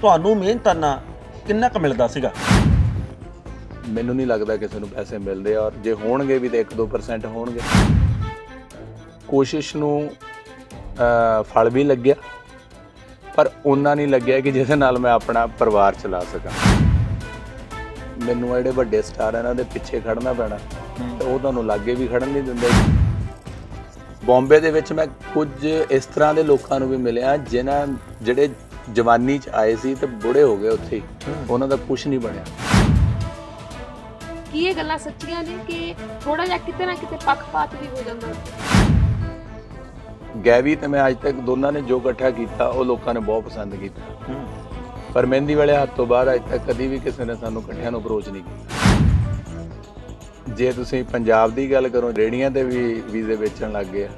ਤੁਹਾਨੂੰ ਮਿਹਨਤ ਨਾਲ ਕਿੰਨਾ ਕੁ ਮਿਲਦਾ ਸੀਗਾ ਮੈਨੂੰ ਨਹੀਂ ਲੱਗਦਾ ਕਿਸੇ ਨੂੰ ਪੈਸੇ ਮਿਲਦੇ ਔਰ ਜੇ ਹੋਣਗੇ ਵੀ ਤੇ 1-2% ਹੋਣਗੇ ਕੋਸ਼ਿਸ਼ ਨੂੰ ਫਲ ਵੀ ਲੱਗਿਆ ਪਰ ਉਹਨਾਂ ਨਹੀਂ ਲੱਗਿਆ ਕਿ ਜਿਸ ਨਾਲ ਮੈਂ ਆਪਣਾ ਪਰਿਵਾਰ ਚਲਾ ਸਕਾਂ ਮੈਨੂੰ ਜਿਹੜੇ ਵੱਡੇ ਸਟਾਰ ਇਹਨਾਂ ਦੇ ਪਿੱਛੇ ਖੜਨਾ ਪੈਣਾ ਤੇ ਉਹ ਤੁਹਾਨੂੰ ਲੱਗੇ ਵੀ ਖੜਨ ਨਹੀਂ ਦਿੰਦੇ ਬੰਬੇ ਦੇ ਵਿੱਚ ਮੈਂ ਕੁਝ ਇਸ ਤਰ੍ਹਾਂ ਦੇ ਲੋਕਾਂ ਨੂੰ ਵੀ ਮਿਲਿਆ ਜਿਨ੍ਹਾਂ ਜਿਹੜੇ ਜਵਾਨੀ 'ਚ ਆਏ ਸੀ ਤੇ ਬੁੜੇ ਹੋ ਗਏ ਉੱਥੇ ਉਹਨਾਂ ਦਾ ਕੁਝ ਨਹੀਂ ਬਣਿਆ ਕੀ ਇਹ ਗੱਲਾਂ ਸੱਚੀਆਂ ਨੇ ਕਿ ਥੋੜਾ ਜਿਹਾ ਕਿਤੇ ਨਾ ਕਿਤੇ ਪੱਖਪਾਤ ਵੀ ਹੋ ਜਾਂਦਾ ਗੈਵੀ ਤੇ ਮੈਂ ਅੱਜ ਤੱਕ ਦੋਨਾਂ ਨੇ ਜੋ ਇਕੱਠਾ ਕੀਤਾ ਉਹ ਲੋਕਾਂ ਨੇ ਬਹੁਤ ਪਸੰਦ ਕੀਤਾ ਪਰ ਮਹਿੰਦੀ ਵਾਲੇ ਹੱਥ ਤੋਂ ਬਾਅਦ ਅੱਜ ਤੱਕ ਕਦੀ ਵੀ ਕਿਸੇ ਨੇ ਸਾਨੂੰ ਇਕੱਠਿਆਂ ਨੂੰ ਅਪਰੋਚ ਨਹੀਂ ਕੀਤਾ ਜੇ ਤੁਸੀਂ ਪੰਜਾਬ ਦੀ ਗੱਲ ਕਰੋ ਰੇੜੀਆਂ ਤੇ ਵੀ ਵੀਜ਼ੇ ਵੇਚਣ ਲੱਗ ਗਏ ਆ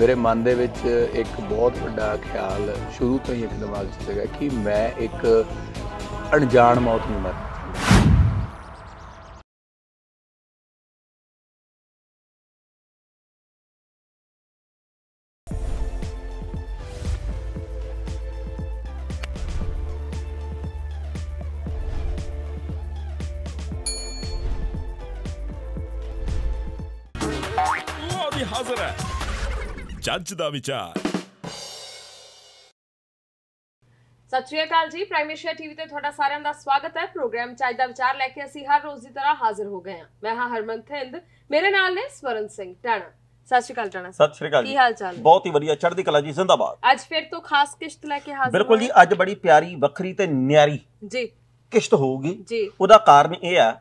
ਮੇਰੇ ਮਨ ਦੇ ਵਿੱਚ ਇੱਕ ਬਹੁਤ ਵੱਡਾ ਖਿਆਲ ਸ਼ੁਰੂ ਤੋਂ ਹੀ ਇੱਕ ਦਿਮਾਗ 'ਚ ਸੀਗਾ ਕਿ ਮੈਂ ਇੱਕ ਅਣਜਾਣ ਮੌਤ ਨੂੰ ਮਰ ਹਾਜ਼ਰ ਹੈ ਜੱਜ ਦਾ ਵਿਚਾਰ ਸਤਿ ਸ਼੍ਰੀ ਅਕਾਲ ਜੀ ਪ੍ਰਾਈਮੇਸ਼ੀਆ ਟੀਵੀ ਤੇ ਤੁਹਾਡਾ ਸਾਰਿਆਂ ਦਾ ਸਵਾਗਤ ਹੈ ਪ੍ਰੋਗਰਾਮ ਚਾਹੀ ਦਾ ਵਿਚਾਰ ਲੈ ਕੇ ਅਸੀਂ ਹਰ ਰੋਜ਼ ਦੀ ਤਰ੍ਹਾਂ ਹਾਜ਼ਰ ਹੋ ਗਏ ਹਾਂ ਮੈਂ ਹਾਂ ਹਰਮਨਤ ਹਿੰਦ ਮੇਰੇ ਨਾਲ ਨੇ ਸਵਰਨ ਸਿੰਘ ਟਾਣਾ ਸਤਿ ਸ਼੍ਰੀ ਅਕਾਲ ਟਾਣਾ ਸਤਿ ਸ਼੍ਰੀ ਅਕਾਲ ਕੀ ਹਾਲ ਚਾਲ ਬਹੁਤ ਹੀ ਵਧੀਆ ਚੜ੍ਹਦੀ ਕਲਾ ਜੀ ਜ਼ਿੰਦਾਬਾਦ ਅੱਜ ਫਿਰ ਤੋਂ ਖਾਸ ਕਿਸ਼ਤ ਲੈ ਕੇ ਹਾਜ਼ਰ ਬਿਲਕੁਲ ਜੀ ਅੱਜ ਬੜੀ ਪਿਆਰੀ ਵੱਖਰੀ ਤੇ ਨਿਆਰੀ ਜੀ ਕਿਸ਼ਤ ਹੋਊਗੀ ਜੀ ਉਹਦਾ ਕਾਰਨ ਇਹ ਆ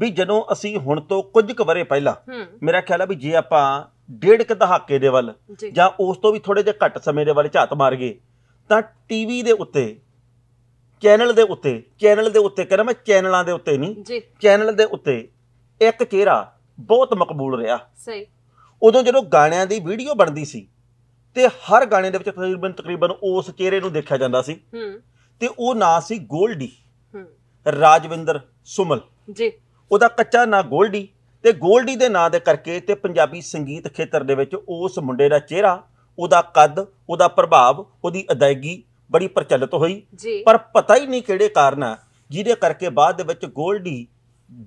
ਵੀ ਜਦੋਂ ਅਸੀਂ ਹੁਣ ਤੋਂ ਕੁਝ ਕੁ ਵਰੇ ਪਹਿਲਾਂ ਮੇਰਾ ਖਿਆਲ ਆ ਵੀ ਜੇ ਆਪਾਂ ਡੇਢ ਕਿ ਦਹਾਕੇ ਦੇ ਵੱਲ ਜਾਂ ਉਸ ਤੋਂ ਵੀ ਥੋੜੇ ਜਿਹਾ ਘੱਟ ਸਮੇਂ ਦੇ ਵੱਲ ਝਾਤ ਮਾਰ ਗਏ ਤਾਂ ਟੀਵੀ ਦੇ ਉੱਤੇ ਚੈਨਲ ਦੇ ਉੱਤੇ ਚੈਨਲ ਦੇ ਉੱਤੇ ਕਹਿੰਦਾ ਮੈਂ ਚੈਨਲਾਂ ਦੇ ਉੱਤੇ ਨਹੀਂ ਚੈਨਲ ਦੇ ਉੱਤੇ ਇੱਕ ਚਿਹਰਾ ਬਹੁਤ ਮਕਬੂਲ ਰਿਹਾ ਸਹੀ ਉਦੋਂ ਜਦੋਂ ਗਾਣਿਆਂ ਦੀ ਵੀਡੀਓ ਬਣਦੀ ਸੀ ਤੇ ਹਰ ਗਾਣੇ ਦੇ ਵਿੱਚ ਤਕਰੀਬਨ ਤਕਰੀਬਨ ਉਸ ਚਿਹਰੇ ਨੂੰ ਦੇਖਿਆ ਜਾਂਦਾ ਸੀ ਹੂੰ ਤੇ ਉਹ ਨਾਂ ਸੀ ਗੋਲਡੀ ਹੂੰ ਰਾਜਵਿੰਦਰ ਸੁਮਲ ਜੀ ਉਹਦਾ ਕੱਚਾ ਨਾਂ ਗੋਲਡੀ ਤੇ ਗੋਲਡੀ ਦੇ ਨਾਂ ਦੇ ਕਰਕੇ ਤੇ ਪੰਜਾਬੀ ਸੰਗੀਤ ਖੇਤਰ ਦੇ ਵਿੱਚ ਉਸ ਮੁੰਡੇ ਦਾ ਚਿਹਰਾ ਉਹਦਾ ਕੱਦ ਉਹਦਾ ਪ੍ਰਭਾਵ ਉਹਦੀ ਅਦਾਇਗੀ ਬੜੀ ਪ੍ਰਚਲਿਤ ਹੋਈ ਪਰ ਪਤਾ ਹੀ ਨਹੀਂ ਕਿਹੜੇ ਕਾਰਨ ਜਿਹਦੇ ਕਰਕੇ ਬਾਅਦ ਦੇ ਵਿੱਚ ਗੋਲਡੀ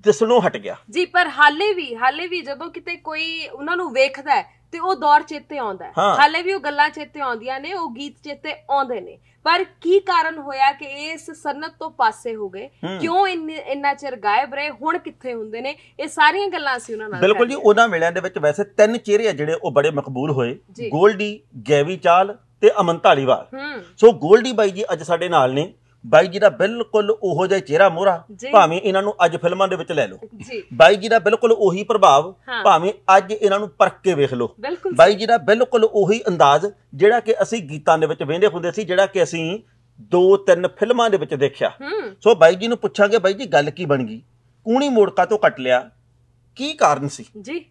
ਦਿਸਣੋਂ ਹਟ ਗਿਆ ਜੀ ਪਰ ਹਾਲੇ ਵੀ ਹਾਲੇ ਵੀ ਜਦੋਂ ਕਿਤੇ ਕੋਈ ਉਹਨਾਂ ਨੂੰ ਵੇਖਦਾ ਹੈ ਤੇ ਉਹ ਦੌਰ ਚੇਤੇ ਆਉਂਦਾ ਹਾਲੇ ਵੀ ਉਹ ਗੱਲਾਂ ਚੇਤੇ ਆਉਂਦੀਆਂ ਨੇ ਉਹ ਗੀਤ ਚੇਤੇ ਆਉਂਦੇ ਨੇ ਪਰ ਕੀ ਕਾਰਨ ਹੋਇਆ ਕਿ ਇਸ ਸਨਤ ਤੋਂ ਪਾਸੇ ਹੋ ਗਏ ਕਿਉਂ ਇੰਨਾ ਚਿਰ ਗਾਇਬ ਰਹੇ ਹੁਣ ਕਿੱਥੇ ਹੁੰਦੇ ਨੇ ਇਹ ਸਾਰੀਆਂ ਗੱਲਾਂ ਅਸੀਂ ਉਹਨਾਂ ਨਾਲ ਬਿਲਕੁਲ ਜੀ ਉਹਨਾਂ ਮਿਲਿਆਂ ਦੇ ਵਿੱਚ ਵੈਸੇ ਤਿੰਨ ਚਿਹਰੇ ਆ ਜਿਹੜੇ ਉਹ ਬੜੇ ਮਕਬੂਲ ਹੋਏ ਗੋਲਡੀ ਗੈਵੀ ਚਾਲ ਤੇ ਅਮਨ ਢਾਲੀਵਾਲ ਸੋ ਗੋਲਡੀ ਬਾਈ ਜੀ ਅੱਜ ਸਾਡੇ ਨਾਲ ਨੇ ਬਾਈ ਜੀ ਦਾ ਬਿਲਕੁਲ ਉਹੋ ਜਿਹਾ ਚਿਹਰਾ ਮੋਹਰਾ ਭਾਵੇਂ ਇਹਨਾਂ ਨੂੰ ਅੱਜ ਫਿਲਮਾਂ ਦੇ ਵਿੱਚ ਲੈ ਲਓ ਬਾਈ ਜੀ ਦਾ ਬਿਲਕੁਲ ਉਹੀ ਪ੍ਰਭਾਵ ਭਾਵੇਂ ਅੱਜ ਇਹਨਾਂ ਨੂੰ ਪਰਖ ਕੇ ਵੇਖ ਲਓ ਬਾਈ ਜੀ ਦਾ ਬਿਲਕੁਲ ਉਹੀ ਅੰਦਾਜ਼ ਜਿਹੜਾ ਕਿ ਅਸੀਂ ਗੀਤਾਂ ਦੇ ਵਿੱਚ ਵੇਂਦੇ ਹੁੰਦੇ ਸੀ ਜਿਹੜਾ ਕਿ ਅਸੀਂ ਦੋ ਤਿੰਨ ਫਿਲਮਾਂ ਦੇ ਵਿੱਚ ਦੇਖਿਆ ਸੋ ਬਾਈ ਜੀ ਨੂੰ ਪੁੱਛਾਂਗੇ ਬਾਈ ਜੀ ਗੱਲ ਕੀ ਬਣ ਗਈ ਕੂਣੀ ਮੋੜਕਾ ਤੋਂ ਕੱਟ ਲਿਆ ਕੀ ਕਾਰਨ ਸੀ ਜੀ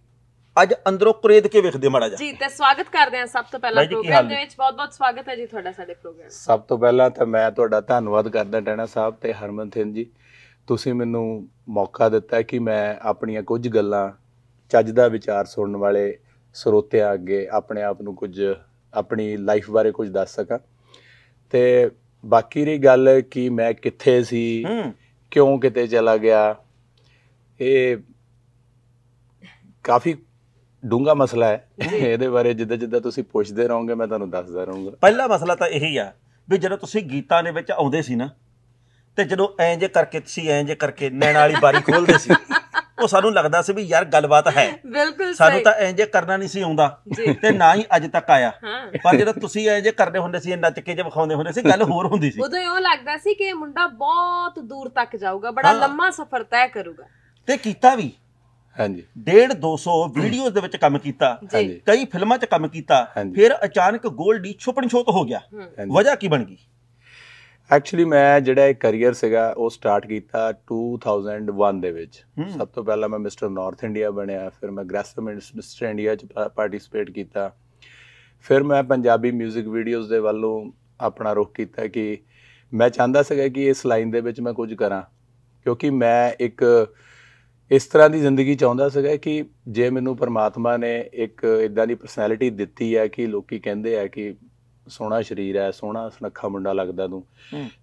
ਅੱਜ ਅੰਦਰੋਂ ਕੁਰੇਦ ਕੇ ਵੇਖਦੇ ਮੜਾ ਜਾ ਜੀ ਤੇ ਸਵਾਗਤ ਕਰਦੇ ਆ ਸਭ ਤੋਂ ਪਹਿਲਾਂ ਪ੍ਰੋਗਰਾਮ ਦੇ ਵਿੱਚ ਬਹੁਤ-ਬਹੁਤ ਸਵਾਗਤ ਹੈ ਜੀ ਤੁਹਾਡਾ ਸਾਡੇ ਪ੍ਰੋਗਰਾਮ ਸਭ ਤੋਂ ਪਹਿਲਾਂ ਤਾਂ ਮੈਂ ਤੁਹਾਡਾ ਧੰਨਵਾਦ ਕਰਦਾ ਡੈਣਾ ਸਾਹਿਬ ਤੇ ਹਰਮਨ ਸਿੰਘ ਜੀ ਤੁਸੀਂ ਮੈਨੂੰ ਮੌਕਾ ਦਿੱਤਾ ਕਿ ਮੈਂ ਆਪਣੀਆਂ ਕੁਝ ਗੱਲਾਂ ਚੱਜ ਦਾ ਵਿਚਾਰ ਸੁਣਨ ਵਾਲੇ ਸਰੋਤਿਆਂ ਅੱਗੇ ਆਪਣੇ ਆਪ ਨੂੰ ਕੁਝ ਆਪਣੀ ਲਾਈਫ ਬਾਰੇ ਕੁਝ ਦੱਸ ਸਕਾਂ ਤੇ ਬਾਕੀ ਰਹੀ ਗੱਲ ਕਿ ਮੈਂ ਕਿੱਥੇ ਸੀ ਕਿਉਂ ਕਿਤੇ ਚਲਾ ਗਿਆ ਇਹ ਕਾਫੀ ਡੂੰਗਾ ਮਸਲਾ ਹੈ ਇਹਦੇ ਬਾਰੇ ਜਿੱਦਾਂ ਜਿੱਦਾਂ ਤੁਸੀਂ ਪੁੱਛਦੇ ਰਹੋਗੇ ਮੈਂ ਤੁਹਾਨੂੰ ਦੱਸਦਾ ਰਹੂੰਗਾ ਪਹਿਲਾ ਮਸਲਾ ਤਾਂ ਇਹੀ ਆ ਵੀ ਜਦੋਂ ਤੁਸੀਂ ਗੀਤਾਂ ਦੇ ਵਿੱਚ ਆਉਂਦੇ ਸੀ ਨਾ ਤੇ ਜਦੋਂ ਐਂ ਜੇ ਕਰਕੇ ਤੁਸੀਂ ਐਂ ਜੇ ਕਰਕੇ ਨੈਣ ਵਾਲੀ ਬਾਰੀ ਖੋਲਦੇ ਸੀ ਉਹ ਸਾਨੂੰ ਲੱਗਦਾ ਸੀ ਵੀ ਯਾਰ ਗੱਲਬਾਤ ਹੈ ਬਿਲਕੁਲ ਸਾਨੂੰ ਤਾਂ ਐਂ ਜੇ ਕਰਨਾ ਨਹੀਂ ਸੀ ਆਉਂਦਾ ਤੇ ਨਾ ਹੀ ਅੱਜ ਤੱਕ ਆਇਆ ਪਰ ਜਦੋਂ ਤੁਸੀਂ ਐਂ ਜੇ ਕਰਦੇ ਹੁੰਦੇ ਸੀ ਨੱਚ ਕੇ ਜੇ ਵਿਖਾਉਂਦੇ ਹੁੰਦੇ ਸੀ ਗੱਲ ਹੋਰ ਹੁੰਦੀ ਸੀ ਉਦੋਂ ਇਹੋ ਲੱਗਦਾ ਸੀ ਕਿ ਇਹ ਮੁੰਡਾ ਬਹੁਤ ਦੂਰ ਤੱਕ ਜਾਊਗਾ ਬੜਾ ਲੰਮਾ ਸਫ਼ਰ ਤੈਅ ਕਰੂਗਾ ਤੇ ਕੀਤਾ ਵੀ ਹਾਂਜੀ 1.5 200 ਵੀਡੀਓਜ਼ ਦੇ ਵਿੱਚ ਕੰਮ ਕੀਤਾ ਕਈ ਫਿਲਮਾਂ 'ਚ ਕੰਮ ਕੀਤਾ ਫਿਰ ਅਚਾਨਕ ਗੋਲਡੀ ਛੁਪਣ ਛੋਤ ਹੋ ਗਿਆ ਵਜ੍ਹਾ ਕੀ ਬਣ ਗਈ ਐਕਚੁਅਲੀ ਮੈਂ ਜਿਹੜਾ ਇਹ ਕੈਰੀਅਰ ਸੀਗਾ ਉਹ ਸਟਾਰਟ ਕੀਤਾ 2001 ਦੇ ਵਿੱਚ ਸਭ ਤੋਂ ਪਹਿਲਾਂ ਮੈਂ ਮਿਸਟਰ ਨਾਰਥ ਇੰਡੀਆ ਬਣਿਆ ਫਿਰ ਮੈਂ ਗ੍ਰੈਸਮ ਮਿਸਟਰ ਇੰਡੀਆ 'ਚ ਪਾਰਟਿਸਿਪੇਟ ਕੀਤਾ ਫਿਰ ਮੈਂ ਪੰਜਾਬੀ 뮤직 ਵੀਡੀਓਜ਼ ਦੇ ਵੱਲੋਂ ਆਪਣਾ ਰੁਖ ਕੀਤਾ ਕਿ ਮੈਂ ਚਾਹੁੰਦਾ ਸੀਗਾ ਕਿ ਇਸ ਲਾਈਨ ਦੇ ਵਿੱਚ ਮੈਂ ਕੁਝ ਕਰਾਂ ਕਿਉਂਕਿ ਮੈਂ ਇੱਕ ਇਸ ਤਰ੍ਹਾਂ ਦੀ ਜ਼ਿੰਦਗੀ ਚਾਹੁੰਦਾ ਸੀਗਾ ਕਿ ਜੇ ਮੈਨੂੰ ਪਰਮਾਤਮਾ ਨੇ ਇੱਕ ਇਦਾਂ ਦੀ ਪਰਸਨੈਲਿਟੀ ਦਿੱਤੀ ਹੈ ਕਿ ਲੋਕੀ ਕਹਿੰਦੇ ਆ ਕਿ ਸੋਹਣਾ ਸਰੀਰ ਹੈ ਸੋਹਣਾ ਸੁਨੱਖਾ ਮੁੰਡਾ ਲੱਗਦਾ ਤੂੰ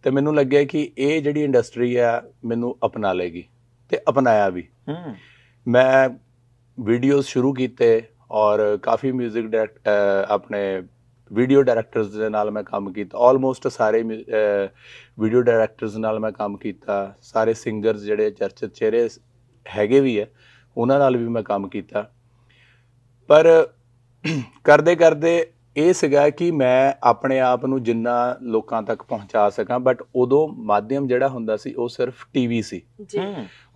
ਤੇ ਮੈਨੂੰ ਲੱਗਿਆ ਕਿ ਇਹ ਜਿਹੜੀ ਇੰਡਸਟਰੀ ਆ ਮੈਨੂੰ ਅਪਣਾ ਲੇਗੀ ਤੇ ਅਪਣਾਇਆ ਵੀ ਮੈਂ ਵੀਡੀਓਜ਼ ਸ਼ੁਰੂ ਕੀਤੇ ਔਰ ਕਾਫੀ 뮤직 ਡਾਇਰੈਕਟ ਆਪਣੇ ਵੀਡੀਓ ਡਾਇਰੈਕਟਰਸ ਦੇ ਨਾਲ ਮੈਂ ਕੰਮ ਕੀਤਾ ਆਲਮੋਸਟ ਸਾਰੇ ਵੀਡੀਓ ਡਾਇਰੈਕਟਰਸ ਨਾਲ ਮੈਂ ਕੰਮ ਕੀਤਾ ਸਾਰੇ ਸਿੰਗਰਸ ਜਿਹੜੇ ਚਰਚਿਤ ਚਿਹਰੇ ਹੈਗੇ ਵੀ ਆ ਉਹਨਾਂ ਨਾਲ ਵੀ ਮੈਂ ਕੰਮ ਕੀਤਾ ਪਰ ਕਰਦੇ ਕਰਦੇ ਇਹ ਸੀਗਾ ਕਿ ਮੈਂ ਆਪਣੇ ਆਪ ਨੂੰ ਜਿੰਨਾ ਲੋਕਾਂ ਤੱਕ ਪਹੁੰਚਾ ਸਕਾਂ ਬਟ ਉਦੋਂ ਮਾਧਿਅਮ ਜਿਹੜਾ ਹੁੰਦਾ ਸੀ ਉਹ ਸਿਰਫ ਟੀਵੀ ਸੀ ਜੀ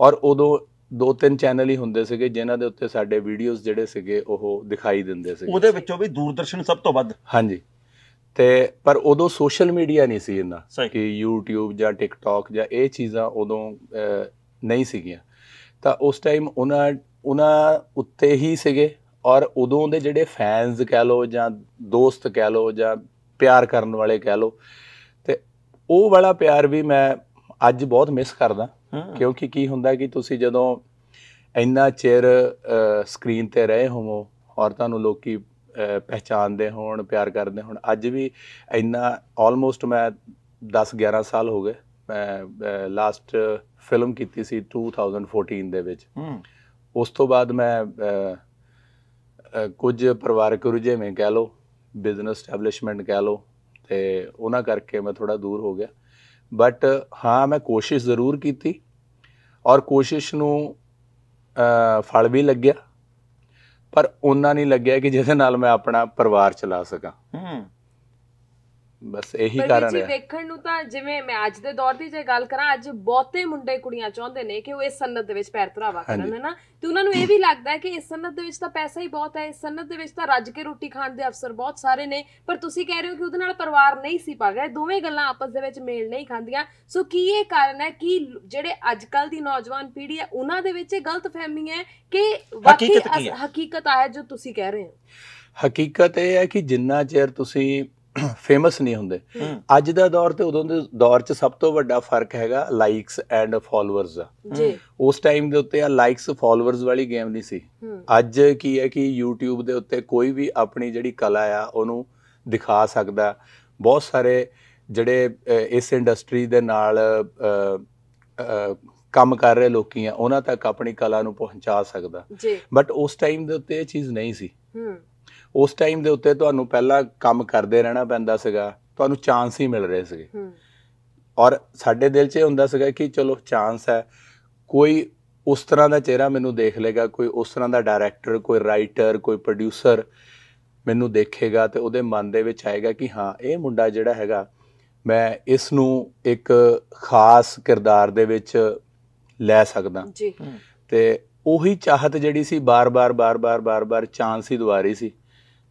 ਔਰ ਉਦੋਂ ਦੋ ਤਿੰਨ ਚੈਨਲ ਹੀ ਹੁੰਦੇ ਸੀਗੇ ਜਿਨ੍ਹਾਂ ਦੇ ਉੱਤੇ ਸਾਡੇ ਵੀਡੀਓਜ਼ ਜਿਹੜੇ ਸੀਗੇ ਉਹ ਦਿਖਾਈ ਦਿੰਦੇ ਸੀਗੇ ਉਹਦੇ ਵਿੱਚੋਂ ਵੀ ਦੂਰਦਰਸ਼ਨ ਸਭ ਤੋਂ ਵੱਧ ਹਾਂਜੀ ਤੇ ਪਰ ਉਦੋਂ ਸੋਸ਼ਲ ਮੀਡੀਆ ਨਹੀਂ ਸੀ ਇੰਨਾ ਕਿ YouTube ਜਾਂ TikTok ਜਾਂ ਇਹ ਚੀਜ਼ਾਂ ਉਦੋਂ ਨਹੀਂ ਸੀਗੀਆਂ ਤਾਂ ਉਸ ਟਾਈਮ ਉਹਨਾਂ ਉਹਨਾਂ ਉੱਤੇ ਹੀ ਸੀਗੇ ਔਰ ਉਦੋਂ ਦੇ ਜਿਹੜੇ ਫੈਨਸ ਕਹਿ ਲੋ ਜਾਂ ਦੋਸਤ ਕਹਿ ਲੋ ਜਾਂ ਪਿਆਰ ਕਰਨ ਵਾਲੇ ਕਹਿ ਲੋ ਤੇ ਉਹ ਵਾਲਾ ਪਿਆਰ ਵੀ ਮੈਂ ਅੱਜ ਬਹੁਤ ਮਿਸ ਕਰਦਾ ਕਿਉਂਕਿ ਕੀ ਹੁੰਦਾ ਕਿ ਤੁਸੀਂ ਜਦੋਂ ਇੰਨਾ ਚਿਰ ਸਕਰੀਨ ਤੇ ਰਹੇ ਹੋਵੋ ਔਰ ਤੁਹਾਨੂੰ ਲੋਕੀ ਪਹਿਚਾਨਦੇ ਹੋਣ ਪਿਆਰ ਕਰਦੇ ਹੋਣ ਅੱਜ ਵੀ ਇੰਨਾ ਆਲਮੋਸਟ ਮੈਂ 10 11 ਸਾਲ ਹੋ ਗਏ ਮੈਂ ਲਾਸਟ ਫਿਲਮ ਕੀਤੀ ਸੀ 2014 ਦੇ ਵਿੱਚ ਹੂੰ ਉਸ ਤੋਂ ਬਾਅਦ ਮੈਂ ਕੁਝ ਪਰਿਵਾਰਕ ਰੁਝੇਵੇਂ ਕਹਿ ਲਓ ਬਿਜ਼ਨਸ ਸਟੈਬਲਿਸ਼ਮੈਂਟ ਕਹਿ ਲਓ ਤੇ ਉਹਨਾਂ ਕਰਕੇ ਮੈਂ ਥੋੜਾ ਦੂਰ ਹੋ ਗਿਆ ਬਟ ਹਾਂ ਮੈਂ ਕੋਸ਼ਿਸ਼ ਜ਼ਰੂਰ ਕੀਤੀ ਔਰ ਕੋਸ਼ਿਸ਼ ਨੂੰ ਫਲ ਵੀ ਲੱਗਿਆ ਪਰ ਉਹਨਾਂ ਨਹੀਂ ਲੱਗਿਆ ਕਿ ਜਿਹਦੇ ਨਾਲ ਮੈਂ ਆਪਣਾ ਪਰਿਵਾਰ ਚਲਾ ਸਕਾਂ ਹੂੰ ਬਸ ਇਹੀ ਕਾਰਨ ਹੈ ਜੀ ਵੇਖਣ ਨੂੰ ਤਾਂ ਜਿਵੇਂ ਮੈਂ ਅੱਜ ਦੇ ਦੌਰ ਦੀ ਜੇ ਗੱਲ ਕਰਾਂ ਅੱਜ ਬਹੁਤੇ ਮੁੰਡੇ ਕੁੜੀਆਂ ਚਾਹੁੰਦੇ ਨੇ ਕਿ ਉਹ ਇਸ ਸੰਨਤ ਦੇ ਵਿੱਚ ਪੈਰ ਧਰਾਵਾ ਕਰਨ ਹੈ ਨਾ ਤੇ ਉਹਨਾਂ ਨੂੰ ਇਹ ਵੀ ਲੱਗਦਾ ਹੈ ਕਿ ਇਸ ਸੰਨਤ ਦੇ ਵਿੱਚ ਤਾਂ ਪੈਸਾ ਹੀ ਬਹੁਤ ਹੈ ਇਸ ਸੰਨਤ ਦੇ ਵਿੱਚ ਤਾਂ ਰੱਜ ਕੇ ਰੋਟੀ ਖਾਣ ਦੇ ਅਫਸਰ ਬਹੁਤ ਸਾਰੇ ਨੇ ਪਰ ਤੁਸੀਂ ਕਹਿ ਰਹੇ ਹੋ ਕਿ ਉਹਦੇ ਨਾਲ ਪਰਿਵਾਰ ਨਹੀਂ ਸੀ ਪਾ ਗਿਆ ਦੋਵੇਂ ਗੱਲਾਂ ਆਪਸ ਦੇ ਵਿੱਚ ਮੇਲ ਨਹੀਂ ਖਾਂਦੀਆਂ ਸੋ ਕੀ ਇਹ ਕਾਰਨ ਹੈ ਕਿ ਜਿਹੜੇ ਅੱਜ ਕੱਲ ਦੀ ਨੌਜਵਾਨ ਪੀੜ੍ਹੀ ਹੈ ਉਹਨਾਂ ਦੇ ਵਿੱਚ ਇਹ ਗਲਤ ਫਹਿਮੀ ਹੈ ਕਿ ਵਾਕਈ ਹਕੀਕਤ ਆ ਹੈ ਜੋ ਤੁਸੀਂ ਕਹਿ ਰਹੇ ਹੋ ਹਕੀਕਤ ਇਹ ਹੈ ਕਿ ਜਿੰਨਾ ਚਿਰ ਤੁਸੀਂ ਫੇਮਸ ਨਹੀਂ ਹੁੰਦੇ ਅੱਜ ਦਾ ਦੌਰ ਤੇ ਉਦੋਂ ਦੇ ਦੌਰ 'ਚ ਸਭ ਤੋਂ ਵੱਡਾ ਫਰਕ ਹੈਗਾ ਲਾਈਕਸ ਐਂਡ ਫਾਲੋਅਰਸ ਦਾ ਜੀ ਉਸ ਟਾਈਮ ਦੇ ਉੱਤੇ ਆ ਲਾਈਕਸ ਫਾਲੋਅਰਸ ਵਾਲੀ ਗੇਮ ਨਹੀਂ ਸੀ ਅੱਜ ਕੀ ਹੈ ਕਿ YouTube ਦੇ ਉੱਤੇ ਕੋਈ ਵੀ ਆਪਣੀ ਜਿਹੜੀ ਕਲਾ ਆ ਉਹਨੂੰ ਦਿਖਾ ਸਕਦਾ ਬਹੁਤ ਸਾਰੇ ਜਿਹੜੇ ਇਸ ਇੰਡਸਟਰੀ ਦੇ ਨਾਲ ਕੰਮ ਕਰ ਰਹੇ ਲੋਕੀ ਆ ਉਹਨਾਂ ਤੱਕ ਆਪਣੀ ਕਲਾ ਨੂੰ ਪਹੁੰਚਾ ਸਕਦਾ ਬਟ ਉਸ ਟਾਈਮ ਦੇ ਉੱਤੇ ਇਹ ਚੀਜ਼ ਨਹੀਂ ਸੀ ਉਸ ਟਾਈਮ ਦੇ ਉੱਤੇ ਤੁਹਾਨੂੰ ਪਹਿਲਾਂ ਕੰਮ ਕਰਦੇ ਰਹਿਣਾ ਪੈਂਦਾ ਸੀਗਾ ਤੁਹਾਨੂੰ ਚਾਂਸ ਹੀ ਮਿਲ ਰਹੇ ਸੀਗੇ ਔਰ ਸਾਡੇ ਦਿਲ 'ਚ ਇਹ ਹੁੰਦਾ ਸੀਗਾ ਕਿ ਚਲੋ ਚਾਂਸ ਹੈ ਕੋਈ ਉਸ ਤਰ੍ਹਾਂ ਦਾ ਚਿਹਰਾ ਮੈਨੂੰ ਦੇਖ ਲੇਗਾ ਕੋਈ ਉਸ ਤਰ੍ਹਾਂ ਦਾ ਡਾਇਰੈਕਟਰ ਕੋਈ ਰਾਈਟਰ ਕੋਈ ਪ੍ਰੋਡਿਊਸਰ ਮੈਨੂੰ ਦੇਖੇਗਾ ਤੇ ਉਹਦੇ ਮਨ ਦੇ ਵਿੱਚ ਆਏਗਾ ਕਿ ਹਾਂ ਇਹ ਮੁੰਡਾ ਜਿਹੜਾ ਹੈਗਾ ਮੈਂ ਇਸ ਨੂੰ ਇੱਕ ਖਾਸ ਕਿਰਦਾਰ ਦੇ ਵਿੱਚ ਲੈ ਸਕਦਾ ਜੀ ਤੇ ਉਹੀ ਚਾਹਤ ਜਿਹੜੀ ਸੀ ਬਾਰ-ਬਾਰ ਬਾਰ-ਬਾਰ ਬਾਰ-ਬਾਰ ਚਾਂਸ ਹੀ ਦੁਆਰੀ ਸੀ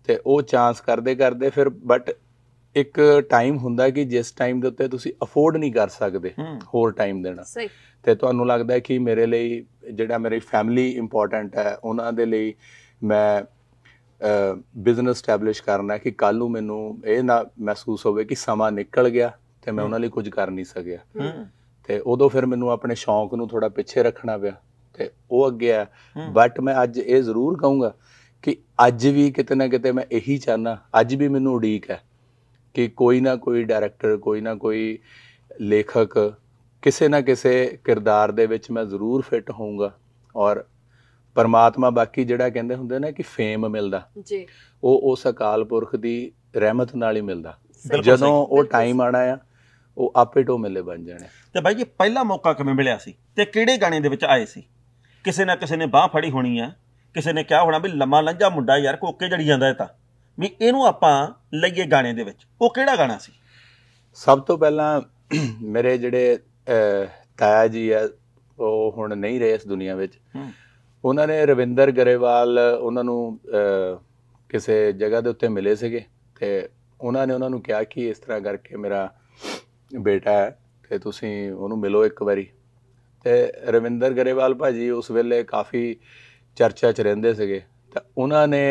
ਤੇ ਉਹ ਚਾਂਸ ਕਰਦੇ ਕਰਦੇ ਫਿਰ ਬਟ ਇੱਕ ਟਾਈਮ ਹੁੰਦਾ ਕਿ ਜਿਸ ਟਾਈਮ ਦੇ ਉੱਤੇ ਤੁਸੀਂ ਅਫੋਰਡ ਨਹੀਂ ਕਰ ਸਕਦੇ ਹੋਰ ਟਾਈਮ ਦੇਣਾ ਸਹੀ ਤੇ ਤੁਹਾਨੂੰ ਲੱਗਦਾ ਕਿ ਮੇਰੇ ਲਈ ਜਿਹੜਾ ਮੇਰੀ ਫੈਮਿਲੀ ਇੰਪੋਰਟੈਂਟ ਹੈ ਉਹਨਾਂ ਦੇ ਲਈ ਮੈਂ ਬਿਜ਼ਨਸ ਸਟੈਬਲਿਸ਼ ਕਰਨਾ ਕਿ ਕੱਲ ਨੂੰ ਮੈਨੂੰ ਇਹ ਨਾ ਮਹਿਸੂਸ ਹੋਵੇ ਕਿ ਸਮਾਂ ਨਿਕਲ ਗਿਆ ਤੇ ਮੈਂ ਉਹਨਾਂ ਲਈ ਕੁਝ ਕਰ ਨਹੀਂ ਸਕਿਆ ਤੇ ਉਦੋਂ ਫਿਰ ਮੈਨੂੰ ਆਪਣੇ ਸ਼ੌਂਕ ਨੂੰ ਥੋੜਾ ਪਿੱਛੇ ਰੱਖਣਾ ਪਿਆ ਤੇ ਉਹ ਅੱਗੇ ਆ ਬਟ ਮੈਂ ਅੱਜ ਇਹ ਜ਼ਰੂਰ ਕਹੂੰਗਾ ਕਿ ਅੱਜ ਵੀ ਕਿਤੇ ਨਾ ਕਿਤੇ ਮੈਂ ਇਹੀ ਚਾਹਨਾ ਅੱਜ ਵੀ ਮੈਨੂੰ ਉਡੀਕ ਹੈ ਕਿ ਕੋਈ ਨਾ ਕੋਈ ਡਾਇਰੈਕਟਰ ਕੋਈ ਨਾ ਕੋਈ ਲੇਖਕ ਕਿਸੇ ਨਾ ਕਿਸੇ ਕਿਰਦਾਰ ਦੇ ਵਿੱਚ ਮੈਂ ਜ਼ਰੂਰ ਫਿੱਟ ਹੋਊਂਗਾ ਔਰ ਪਰਮਾਤਮਾ ਬਾਕੀ ਜਿਹੜਾ ਕਹਿੰਦੇ ਹੁੰਦੇ ਨੇ ਕਿ ਫੇਮ ਮਿਲਦਾ ਜੀ ਉਹ ਉਸ ਅਕਾਲ ਪੁਰਖ ਦੀ ਰਹਿਮਤ ਨਾਲ ਹੀ ਮਿਲਦਾ ਜਦੋਂ ਉਹ ਟਾਈਮ ਆਣਾ ਆ ਉਹ ਆਪੇ ਟੋ ਮਿਲੇ ਬਣ ਜਾਣੇ ਤੇ ਬਾਈ ਜੀ ਪਹਿਲਾ ਮੌਕਾ ਕਿਵੇਂ ਮਿਲਿਆ ਸੀ ਤੇ ਕਿਹੜੇ ਗਾਣੇ ਦੇ ਵਿੱਚ ਆਏ ਸੀ ਕਿਸੇ ਨਾ ਕਿਸੇ ਨੇ ਬਾਹ ਫੜੀ ਹੋਣੀ ਆ ਕਿਸੇ ਨੇ ਕਿਹਾ ਹੋਣਾ ਵੀ ਲੰਮਾ ਲੰਝਾ ਮੁੰਡਾ ਯਾਰ ਕੋਕੇ ਜੜੀ ਜਾਂਦਾ ਇਹ ਤਾਂ ਵੀ ਇਹਨੂੰ ਆਪਾਂ ਲਈਏ ਗਾਣੇ ਦੇ ਵਿੱਚ ਉਹ ਕਿਹੜਾ ਗਾਣਾ ਸੀ ਸਭ ਤੋਂ ਪਹਿਲਾਂ ਮੇਰੇ ਜਿਹੜੇ ਤਾਇਆ ਜੀ ਆ ਉਹ ਹੁਣ ਨਹੀਂ ਰਹੇ ਇਸ ਦੁਨੀਆ ਵਿੱਚ ਉਹਨਾਂ ਨੇ ਰਵਿੰਦਰ ਗਰੇਵਾਲ ਉਹਨਾਂ ਨੂੰ ਕਿਸੇ ਜਗ੍ਹਾ ਦੇ ਉੱਤੇ ਮਿਲੇ ਸੀਗੇ ਤੇ ਉਹਨਾਂ ਨੇ ਉਹਨਾਂ ਨੂੰ ਕਿਹਾ ਕਿ ਇਸ ਤਰ੍ਹਾਂ ਕਰਕੇ ਮੇਰਾ ਬੇਟਾ ਹੈ ਤੇ ਤੁਸੀਂ ਉਹਨੂੰ ਮਿਲੋ ਇੱਕ ਵਾਰੀ ਤੇ ਰਵਿੰਦਰ ਗਰੇਵਾਲ ਭਾਜੀ ਉਸ ਵੇਲੇ ਕਾਫੀ ਚਰਚਾ 'ਚ ਰਹਿੰਦੇ ਸੀਗੇ ਤਾਂ ਉਹਨਾਂ ਨੇ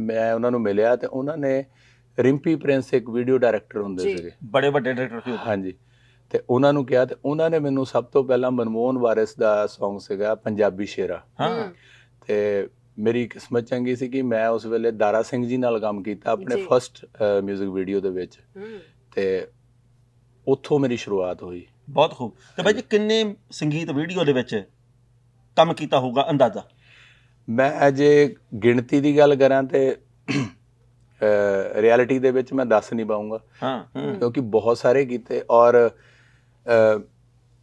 ਮੈਂ ਉਹਨਾਂ ਨੂੰ ਮਿਲਿਆ ਤੇ ਉਹਨਾਂ ਨੇ ਰਿੰਪੀ ਪ੍ਰਿੰਸ ਇੱਕ ਵੀਡੀਓ ਡਾਇਰੈਕਟਰ ਹੁੰਦੇ ਸੀਗੇ ਬੜੇ ਵੱਡੇ ਡਾਇਰੈਕਟਰ ਸੀ ਹਾਂਜੀ ਤੇ ਉਹਨਾਂ ਨੂੰ ਕਿਹਾ ਤੇ ਉਹਨਾਂ ਨੇ ਮੈਨੂੰ ਸਭ ਤੋਂ ਪਹਿਲਾਂ ਮਨਮੋਹਨ ਵਾਰਿਸ ਦਾ Song ਸੀਗਾ ਪੰਜਾਬੀ ਸ਼ੇਰਾ ਹਾਂ ਤੇ ਮੇਰੀ ਕਿਸਮਤ ਚੰਗੀ ਸੀ ਕਿ ਮੈਂ ਉਸ ਵੇਲੇ ਦਾਰਾ ਸਿੰਘ ਜੀ ਨਾਲ ਕੰਮ ਕੀਤਾ ਆਪਣੇ ਫਰਸਟ 뮤직 ਵੀਡੀਓ ਦੇ ਵਿੱਚ ਤੇ ਉੱਥੋਂ ਮੇਰੀ ਸ਼ੁਰੂਆਤ ਹੋਈ ਬਹੁਤ ਖੂਬ ਤੇ ਭਾਈ ਜੀ ਕਿੰਨੇ ਸੰਗੀਤ ਵੀਡੀਓ ਦੇ ਵਿੱਚ ਕੰਮ ਕੀਤਾ ਹੋਊਗਾ ਅੰਦਾਜ਼ਾ ਮੈਂ ਅਜੇ ਗਿਣਤੀ ਦੀ ਗੱਲ ਕਰਾਂ ਤੇ ਰਿਐਲਿਟੀ ਦੇ ਵਿੱਚ ਮੈਂ ਦੱਸ ਨਹੀਂ ਪਾਉਂਗਾ ਹਾਂ ਕਿਉਂਕਿ ਬਹੁਤ ਸਾਰੇ ਕੀਤੇ ਔਰ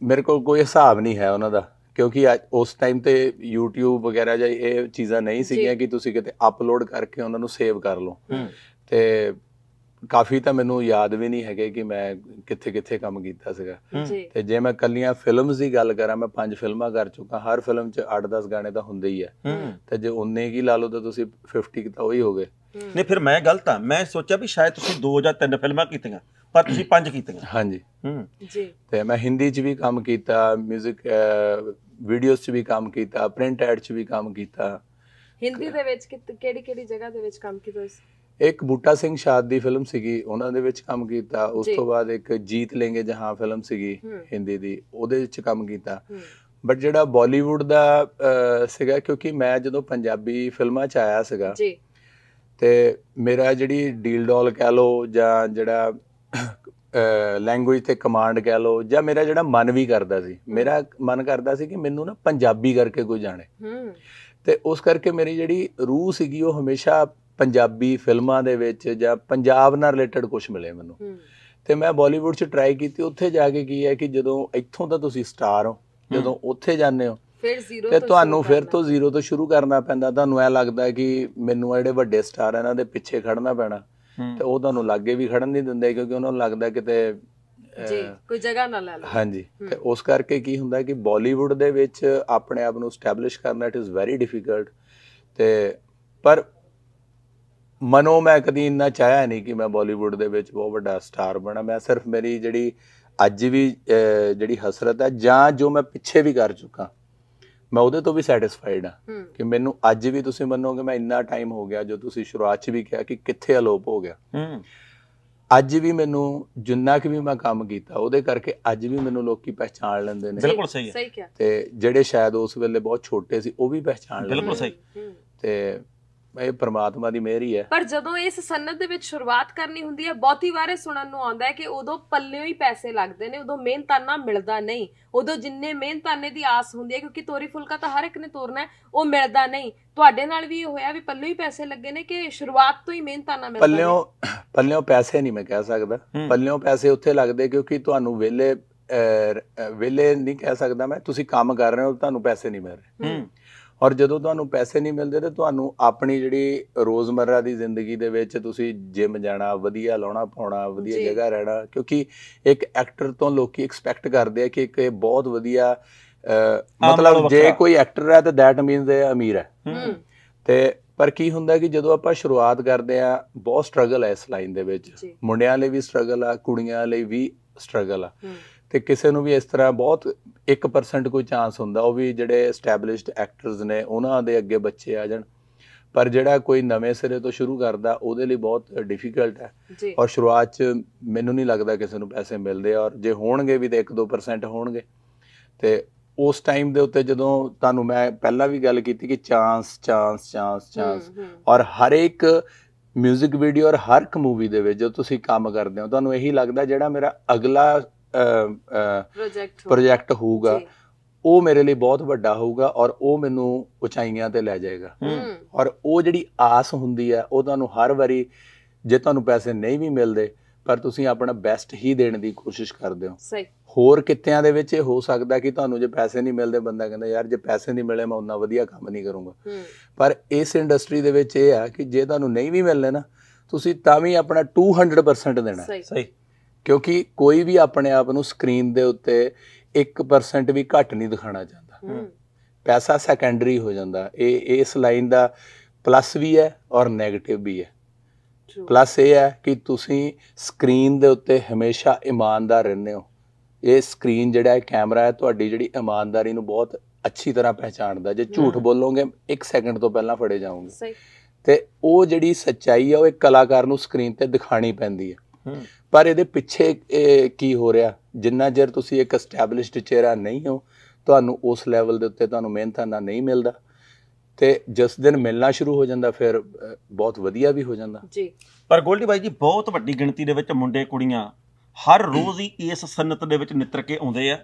ਮੇਰੇ ਕੋਲ ਕੋਈ ਹਿਸਾਬ ਨਹੀਂ ਹੈ ਉਹਨਾਂ ਦਾ ਕਿਉਂਕਿ ਉਸ ਟਾਈਮ ਤੇ YouTube ਵਗੈਰਾ ਜਾਂ ਇਹ ਚੀਜ਼ਾਂ ਨਹੀਂ ਸੀਗੀਆਂ ਕਿ ਤੁਸੀਂ ਕਿਤੇ ਅਪਲੋਡ ਕਰਕੇ ਉਹਨਾਂ ਨੂੰ ਸੇਵ ਕਰ ਲਓ ਤੇ ਕਾਫੀ ਤਾਂ ਮੈਨੂੰ ਯਾਦ ਵੀ ਨਹੀਂ ਹੈਗੇ ਕਿ ਮੈਂ ਕਿੱਥੇ ਕਿੱਥੇ ਕੰਮ ਕੀਤਾ ਸੀਗਾ ਤੇ ਜੇ ਮੈਂ ਕੱਲੀਆਂ ਫਿਲਮਸ ਦੀ ਗੱਲ ਕਰਾਂ ਮੈਂ ਪੰਜ ਫਿਲਮਾਂ ਕਰ ਚੁੱਕਾ ਹਰ ਫਿਲਮ 'ਚ 8-10 ਗਾਣੇ ਤਾਂ ਹੁੰਦੇ ਹੀ ਆ ਤੇ ਜੇ ਉਨੇ ਕੀ ਲਾ ਲਓ ਤਾਂ ਤੁਸੀਂ 50 ਤਾਂ ਉਹੀ ਹੋਗੇ ਨਹੀਂ ਫਿਰ ਮੈਂ ਗਲਤ ਆ ਮੈਂ ਸੋਚਿਆ ਵੀ ਸ਼ਾਇਦ ਤੁਸੀਂ 2 ਜਾਂ 3 ਫਿਲਮਾਂ ਕੀਤੀਆਂ ਪਰ ਤੁਸੀਂ 5 ਕੀਤੀਆਂ ਹਾਂਜੀ ਜੀ ਤੇ ਮੈਂ ਹਿੰਦੀ 'ਚ ਵੀ ਕੰਮ ਕੀਤਾ 뮤직 ਵੀਡੀਓਜ਼ 'ਚ ਵੀ ਕੰਮ ਕੀਤਾ ਪ੍ਰਿੰਟ ਐਡ 'ਚ ਵੀ ਕੰਮ ਕੀਤਾ ਹਿੰਦੀ ਦੇ ਵਿੱਚ ਕਿਹੜੀ ਕਿਹੜੀ ਜਗ੍ਹਾ ਦੇ ਵਿੱਚ ਕੰਮ ਕੀਤਾ ਤੁਸੀਂ ਇੱਕ ਬੂਟਾ ਸਿੰਘ ਸ਼ਾਦ ਦੀ ਫਿਲਮ ਸੀਗੀ ਉਹਨਾਂ ਦੇ ਵਿੱਚ ਕੰਮ ਕੀਤਾ ਉਸ ਤੋਂ ਬਾਅਦ ਇੱਕ ਜੀਤ ਲੇਂਗੇ ਜਹਾਂ ਫਿਲਮ ਸੀਗੀ ਹਿੰਦੀ ਦੀ ਉਹਦੇ ਵਿੱਚ ਕੰਮ ਕੀਤਾ ਬਟ ਜਿਹੜਾ ਬਾਲੀਵੁੱਡ ਦਾ ਸੀਗਾ ਕਿਉਂਕਿ ਮੈਂ ਜਦੋਂ ਪੰਜਾਬੀ ਫਿਲਮਾਂ 'ਚ ਆਇਆ ਸੀਗਾ ਜੀ ਤੇ ਮੇਰਾ ਜਿਹੜੀ ਡੀਲ ਡਾਲ ਕਹਿ ਲੋ ਜਾਂ ਜਿਹੜਾ ਲੈਂਗੁਏਜ ਤੇ ਕਮਾਂਡ ਕਹਿ ਲੋ ਜਾਂ ਮੇਰਾ ਜਿਹੜਾ ਮਨ ਵੀ ਕਰਦਾ ਸੀ ਮੇਰਾ ਮਨ ਕਰਦਾ ਸੀ ਕਿ ਮੈਨੂੰ ਨਾ ਪੰਜਾਬੀ ਕਰਕੇ ਕੋਈ ਜਾਣੇ ਤੇ ਉਸ ਕਰਕੇ ਮੇਰੀ ਜਿਹੜੀ ਰੂਹ ਸੀਗੀ ਉਹ ਹਮੇਸ਼ਾ ਪੰਜਾਬੀ ਫਿਲਮਾਂ ਦੇ ਵਿੱਚ ਜਾਂ ਪੰਜਾਬ ਨਾਲ ਰਿਲੇਟਡ ਕੁਝ ਮਿਲੇ ਮੈਨੂੰ ਤੇ ਮੈਂ ਬਾਲੀਵੁੱਡ 'ਚ ਟਰਾਈ ਕੀਤੀ ਉੱਥੇ ਜਾ ਕੇ ਕੀ ਹੈ ਕਿ ਜਦੋਂ ਇੱਥੋਂ ਤਾਂ ਤੁਸੀਂ ਸਟਾਰ ਹੋ ਜਦੋਂ ਉੱਥੇ ਜਾਂਦੇ ਹੋ ਫਿਰ ਜ਼ੀਰੋ ਤੇ ਤੁਹਾਨੂੰ ਫਿਰ ਤੋਂ ਜ਼ੀਰੋ ਤੋਂ ਸ਼ੁਰੂ ਕਰਨਾ ਪੈਂਦਾ ਤੁਹਾਨੂੰ ਐ ਲੱਗਦਾ ਕਿ ਮੈਨੂੰ ਜਿਹੜੇ ਵੱਡੇ ਸਟਾਰ ਇਹਨਾਂ ਦੇ ਪਿੱਛੇ ਖੜਨਾ ਪੈਣਾ ਤੇ ਉਹ ਤੁਹਾਨੂੰ ਲਾਗੇ ਵੀ ਖੜਨ ਨਹੀਂ ਦਿੰਦੇ ਕਿਉਂਕਿ ਉਹਨਾਂ ਨੂੰ ਲੱਗਦਾ ਕਿਤੇ ਜੀ ਕੋਈ ਜਗ੍ਹਾ ਨਾ ਲੈ ਲਓ ਹਾਂਜੀ ਤੇ ਉਸ ਕਰਕੇ ਕੀ ਹੁੰਦਾ ਕਿ ਬਾਲੀਵੁੱਡ ਦੇ ਵਿੱਚ ਆਪਣੇ ਆਪ ਨੂੰ ਸਟੈਬਲਿਸ਼ ਕਰਨਾ ਇਟ ਇਜ਼ ਵੈਰੀ ਡਿਫਿਕਲਟ ਤੇ ਪਰ ਮਨੋਂ ਮੈਂ ਕਦੀ ਇੰਨਾ ਚਾਹਿਆ ਨਹੀਂ ਕਿ ਮੈਂ ਬਾਲੀਵੁੱਡ ਦੇ ਵਿੱਚ ਬਹੁਤ ਵੱਡਾ ਸਟਾਰ ਬਣਾ ਮੈਂ ਸਿਰਫ ਮੇਰੀ ਜਿਹੜੀ ਅੱਜ ਵੀ ਜਿਹੜੀ ਹਸਰਤ ਹੈ ਜਾਂ ਜੋ ਮੈਂ ਪਿੱਛੇ ਵੀ ਕਰ ਚੁੱਕਾ ਮੈਂ ਉਹਦੇ ਤੋਂ ਵੀ ਸੈਟੀਸਫਾਈਡ ਹਾਂ ਕਿ ਮੈਨੂੰ ਅੱਜ ਵੀ ਤੁਸੀਂ ਮੰਨੋਗੇ ਮੈਂ ਇੰਨਾ ਟਾਈਮ ਹੋ ਗਿਆ ਜੋ ਤੁਸੀਂ ਸ਼ੁਰੂਆਤ 'ਚ ਵੀ ਕਿਹਾ ਕਿ ਕਿੱਥੇ ਅਲੋਪ ਹੋ ਗਿਆ ਅੱਜ ਵੀ ਮੈਨੂੰ ਜਿੰਨਾ ਕਿ ਵੀ ਮੈਂ ਕੰਮ ਕੀਤਾ ਉਹਦੇ ਕਰਕੇ ਅੱਜ ਵੀ ਮੈਨੂੰ ਲੋਕੀ ਪਹਿਚਾਣ ਲੈਂਦੇ ਨੇ ਬਿਲਕੁਲ ਸਹੀ ਹੈ ਤੇ ਜਿਹੜੇ ਸ਼ਾਇਦ ਉਸ ਵੇਲੇ ਬਹੁਤ ਛੋਟੇ ਸੀ ਉਹ ਵੀ ਪਹਿਚਾਣ ਲੈਂਦੇ ਬਿਲਕੁਲ ਸਹੀ ਤੇ ਇਹ ਪ੍ਰਮਾਤਮਾ ਦੀ ਮਿਹਰ ਹੀ ਹੈ ਪਰ ਜਦੋਂ ਇਸ ਸੰਨਤ ਦੇ ਵਿੱਚ ਸ਼ੁਰੂਆਤ ਕਰਨੀ ਹੁੰਦੀ ਹੈ ਬਹੁਤੀ ਵਾਰੇ ਸੁਣਨ ਨੂੰ ਆਉਂਦਾ ਹੈ ਕਿ ਉਦੋਂ ਪੱਲਿਓ ਹੀ ਪੈਸੇ ਲੱਗਦੇ ਨੇ ਉਦੋਂ ਮਿਹਨਤਾਨਾ ਮਿਲਦਾ ਨਹੀਂ ਉਦੋਂ ਜਿੰਨੇ ਮਿਹਨਤਾਨੇ ਦੀ ਆਸ ਹੁੰਦੀ ਹੈ ਕਿਉਂਕਿ ਤੋਰੀ ਫੁਲਕਾ ਤਾਂ ਹਰ ਇੱਕ ਨੇ ਤੋਰਨਾ ਉਹ ਮਿਲਦਾ ਨਹੀਂ ਤੁਹਾਡੇ ਨਾਲ ਵੀ ਹੋਇਆ ਵੀ ਪੱਲਿਓ ਹੀ ਪੈਸੇ ਲੱਗੇ ਨੇ ਕਿ ਸ਼ੁਰੂਆਤ ਤੋਂ ਹੀ ਮਿਹਨਤਾਨਾ ਮਿਲਦਾ ਪੱਲਿਓ ਪੱਲਿਓ ਪੈਸੇ ਨਹੀਂ ਮੈਂ ਕਹਿ ਸਕਦਾ ਪੱਲਿਓ ਪੈਸੇ ਉੱਥੇ ਲੱਗਦੇ ਕਿਉਂਕਿ ਤੁਹਾਨੂੰ ਵੇਲੇ ਵੇਲੇ ਨਹੀਂ ਕਹਿ ਸਕਦਾ ਮੈਂ ਤੁਸੀਂ ਕੰਮ ਕਰ ਰਹੇ ਹੋ ਤੁਹਾਨੂੰ ਪੈਸੇ ਨਹੀਂ ਮਿਲ ਰਹੇ ਹੂੰ ਔਰ ਜਦੋਂ ਤੁਹਾਨੂੰ ਪੈਸੇ ਨਹੀਂ ਮਿਲਦੇ ਤੇ ਤੁਹਾਨੂੰ ਆਪਣੀ ਜਿਹੜੀ ਰੋਜ਼ਮਰਰਾ ਦੀ ਜ਼ਿੰਦਗੀ ਦੇ ਵਿੱਚ ਤੁਸੀਂ ਜਿਮ ਜਾਣਾ ਵਧੀਆ ਲਾਉਣਾ ਪਾਉਣਾ ਵਧੀਆ ਜਗ੍ਹਾ ਰਹਿਣਾ ਕਿਉਂਕਿ ਇੱਕ ਐਕਟਰ ਤੋਂ ਲੋਕੀ ਐਕਸਪੈਕਟ ਕਰਦੇ ਆ ਕਿ ਇੱਕ ਇਹ ਬਹੁਤ ਵਧੀਆ ਮਤਲਬ ਜੇ ਕੋਈ ਐਕਟਰ ਹੈ ਤਾਂ ਦੈਟ ਮੀਨਸ ਇਹ ਅਮੀਰ ਹੈ ਤੇ ਪਰ ਕੀ ਹੁੰਦਾ ਕਿ ਜਦੋਂ ਆਪਾਂ ਸ਼ੁਰੂਆਤ ਕਰਦੇ ਆ ਬਹੁਤ ਸਟਰਗਲ ਹੈ ਇਸ ਲਾਈਨ ਦੇ ਵਿੱਚ ਮੁੰਡਿਆਂ ਲਈ ਵੀ ਸਟਰਗਲ ਆ ਕੁੜੀਆਂ ਲਈ ਵੀ ਸਟਰਗਲ ਆ ਤੇ ਕਿਸੇ ਨੂੰ ਵੀ ਇਸ ਤਰ੍ਹਾਂ ਬਹੁਤ 1% ਕੋਈ ਚਾਂਸ ਹੁੰਦਾ ਉਹ ਵੀ ਜਿਹੜੇ ਐਸਟੈਬਲਿਸ਼ਡ ਐਕਟਰਸ ਨੇ ਉਹਨਾਂ ਦੇ ਅੱਗੇ ਬੱਚੇ ਆ ਜਾਣ ਪਰ ਜਿਹੜਾ ਕੋਈ ਨਵੇਂ ਸਿਰੇ ਤੋਂ ਸ਼ੁਰੂ ਕਰਦਾ ਉਹਦੇ ਲਈ ਬਹੁਤ ਡਿਫਿਕਲਟ ਹੈ ਔਰ ਸ਼ੁਰੂਆਤ 'ਚ ਮੈਨੂੰ ਨਹੀਂ ਲੱਗਦਾ ਕਿਸੇ ਨੂੰ ਪੈਸੇ ਮਿਲਦੇ ਔਰ ਜੇ ਹੋਣਗੇ ਵੀ ਤੇ 1-2% ਹੋਣਗੇ ਤੇ ਉਸ ਟਾਈਮ ਦੇ ਉੱਤੇ ਜਦੋਂ ਤੁਹਾਨੂੰ ਮੈਂ ਪਹਿਲਾਂ ਵੀ ਗੱਲ ਕੀਤੀ ਕਿ ਚਾਂਸ ਚਾਂਸ ਚਾਂਸ ਚਾਂਸ ਔਰ ਹਰ ਇੱਕ 뮤직 ਵੀਡੀਓ ਔਰ ਹਰ ਇੱਕ ਮੂਵੀ ਦੇ ਵਿੱਚ ਜਦੋਂ ਤੁਸੀਂ ਕੰਮ ਕਰਦੇ ਹੋ ਤੁਹਾਨੂੰ ਇਹੀ ਲੱਗਦਾ ਜਿਹੜਾ ਮੇਰਾ ਅਗਲਾ ਪ੍ਰੋਜੈਕਟ ਹੋਊਗਾ ਉਹ ਮੇਰੇ ਲਈ ਬਹੁਤ ਵੱਡਾ ਹੋਊਗਾ ਔਰ ਉਹ ਮੈਨੂੰ ਉਚਾਈਆਂ ਤੇ ਲੈ ਜਾਏਗਾ ਔਰ ਉਹ ਜਿਹੜੀ ਆਸ ਹੁੰਦੀ ਹੈ ਉਹ ਤੁਹਾਨੂੰ ਹਰ ਵਾਰੀ ਜੇ ਤੁਹਾਨੂੰ ਪੈਸੇ ਨਹੀਂ ਵੀ ਮਿਲਦੇ ਪਰ ਤੁਸੀਂ ਆਪਣਾ ਬੈਸਟ ਹੀ ਦੇਣ ਦੀ ਕੋਸ਼ਿਸ਼ ਕਰਦੇ ਹੋ ਸਹੀ ਹੋਰ ਕਿੱਤਿਆਂ ਦੇ ਵਿੱਚ ਇਹ ਹੋ ਸਕਦਾ ਕਿ ਤੁਹਾਨੂੰ ਜੇ ਪੈਸੇ ਨਹੀਂ ਮਿਲਦੇ ਬੰਦਾ ਕਹਿੰਦਾ ਯਾਰ ਜੇ ਪੈਸੇ ਨਹੀਂ ਮਿਲੇ ਮੈਂ ਉਹਨਾਂ ਵਧੀਆ ਕੰਮ ਨਹੀਂ ਕਰੂੰਗਾ ਪਰ ਇਸ ਇੰਡਸਟਰੀ ਦੇ ਵਿੱਚ ਇਹ ਆ ਕਿ ਜੇ ਤੁਹਾਨੂੰ ਨਹੀਂ ਵੀ ਮਿਲਨੇ ਨਾ ਤੁਸੀਂ ਤਾਂ ਵੀ ਆਪਣਾ 200% ਦੇਣਾ ਸਹੀ ਕਿਉਂਕਿ ਕੋਈ ਵੀ ਆਪਣੇ ਆਪ ਨੂੰ ਸਕਰੀਨ ਦੇ ਉੱਤੇ 1% ਵੀ ਘੱਟ ਨਹੀਂ ਦਿਖਾਣਾ ਚਾਹੁੰਦਾ ਪੈਸਾ ਸੈਕੰਡਰੀ ਹੋ ਜਾਂਦਾ ਇਹ ਇਸ ਲਾਈਨ ਦਾ ਪਲੱਸ ਵੀ ਹੈ ਔਰ 네ਗੇਟਿਵ ਵੀ ਹੈ ਪਲੱਸ ਇਹ ਹੈ ਕਿ ਤੁਸੀਂ ਸਕਰੀਨ ਦੇ ਉੱਤੇ ਹਮੇਸ਼ਾ ਇਮਾਨਦਾਰ ਰਹਿੰਦੇ ਹੋ ਇਹ ਸਕਰੀਨ ਜਿਹੜਾ ਹੈ ਕੈਮਰਾ ਹੈ ਤੁਹਾਡੀ ਜਿਹੜੀ ਇਮਾਨਦਾਰੀ ਨੂੰ ਬਹੁਤ ਅੱਛੀ ਤਰ੍ਹਾਂ ਪਹਿਚਾਣਦਾ ਜੇ ਝੂਠ ਬੋਲੋਗੇ 1 ਸੈਕਿੰਡ ਤੋਂ ਪਹਿਲਾਂ ਫੜੇ ਜਾਓਗੇ ਤੇ ਉਹ ਜਿਹੜੀ ਸੱਚਾਈ ਹੈ ਉਹ ਇੱਕ ਕਲਾਕਾਰ ਨੂੰ ਸਕਰੀਨ ਤੇ ਦਿਖਾਣੀ ਪੈਂਦੀ ਹੈ ਪਰ ਇਹਦੇ ਪਿੱਛੇ ਕੀ ਹੋ ਰਿਹਾ ਜਿੰਨਾ ਜਰ ਤੁਸੀਂ ਇੱਕ ਐਸਟੈਬਲਿਸ਼ਡ ਚਿਹਰਾ ਨਹੀਂ ਹੋ ਤੁਹਾਨੂੰ ਉਸ ਲੈਵਲ ਦੇ ਉੱਤੇ ਤੁਹਾਨੂੰ ਮਿਹਨਤਾਂ ਦਾ ਨਹੀਂ ਮਿਲਦਾ ਤੇ ਜਿਸ ਦਿਨ ਮਿਲਣਾ ਸ਼ੁਰੂ ਹੋ ਜਾਂਦਾ ਫਿਰ ਬਹੁਤ ਵਧੀਆ ਵੀ ਹੋ ਜਾਂਦਾ ਜੀ ਪਰ ਗੋਲਡੀ ਬਾਈ ਜੀ ਬਹੁਤ ਵੱਡੀ ਗਿਣਤੀ ਦੇ ਵਿੱਚ ਮੁੰਡੇ ਕੁੜੀਆਂ ਹਰ ਰੋਜ਼ ਹੀ ਇਸ ਸਨਤ ਦੇ ਵਿੱਚ ਨਿਤਰ ਕੇ ਆਉਂਦੇ ਆ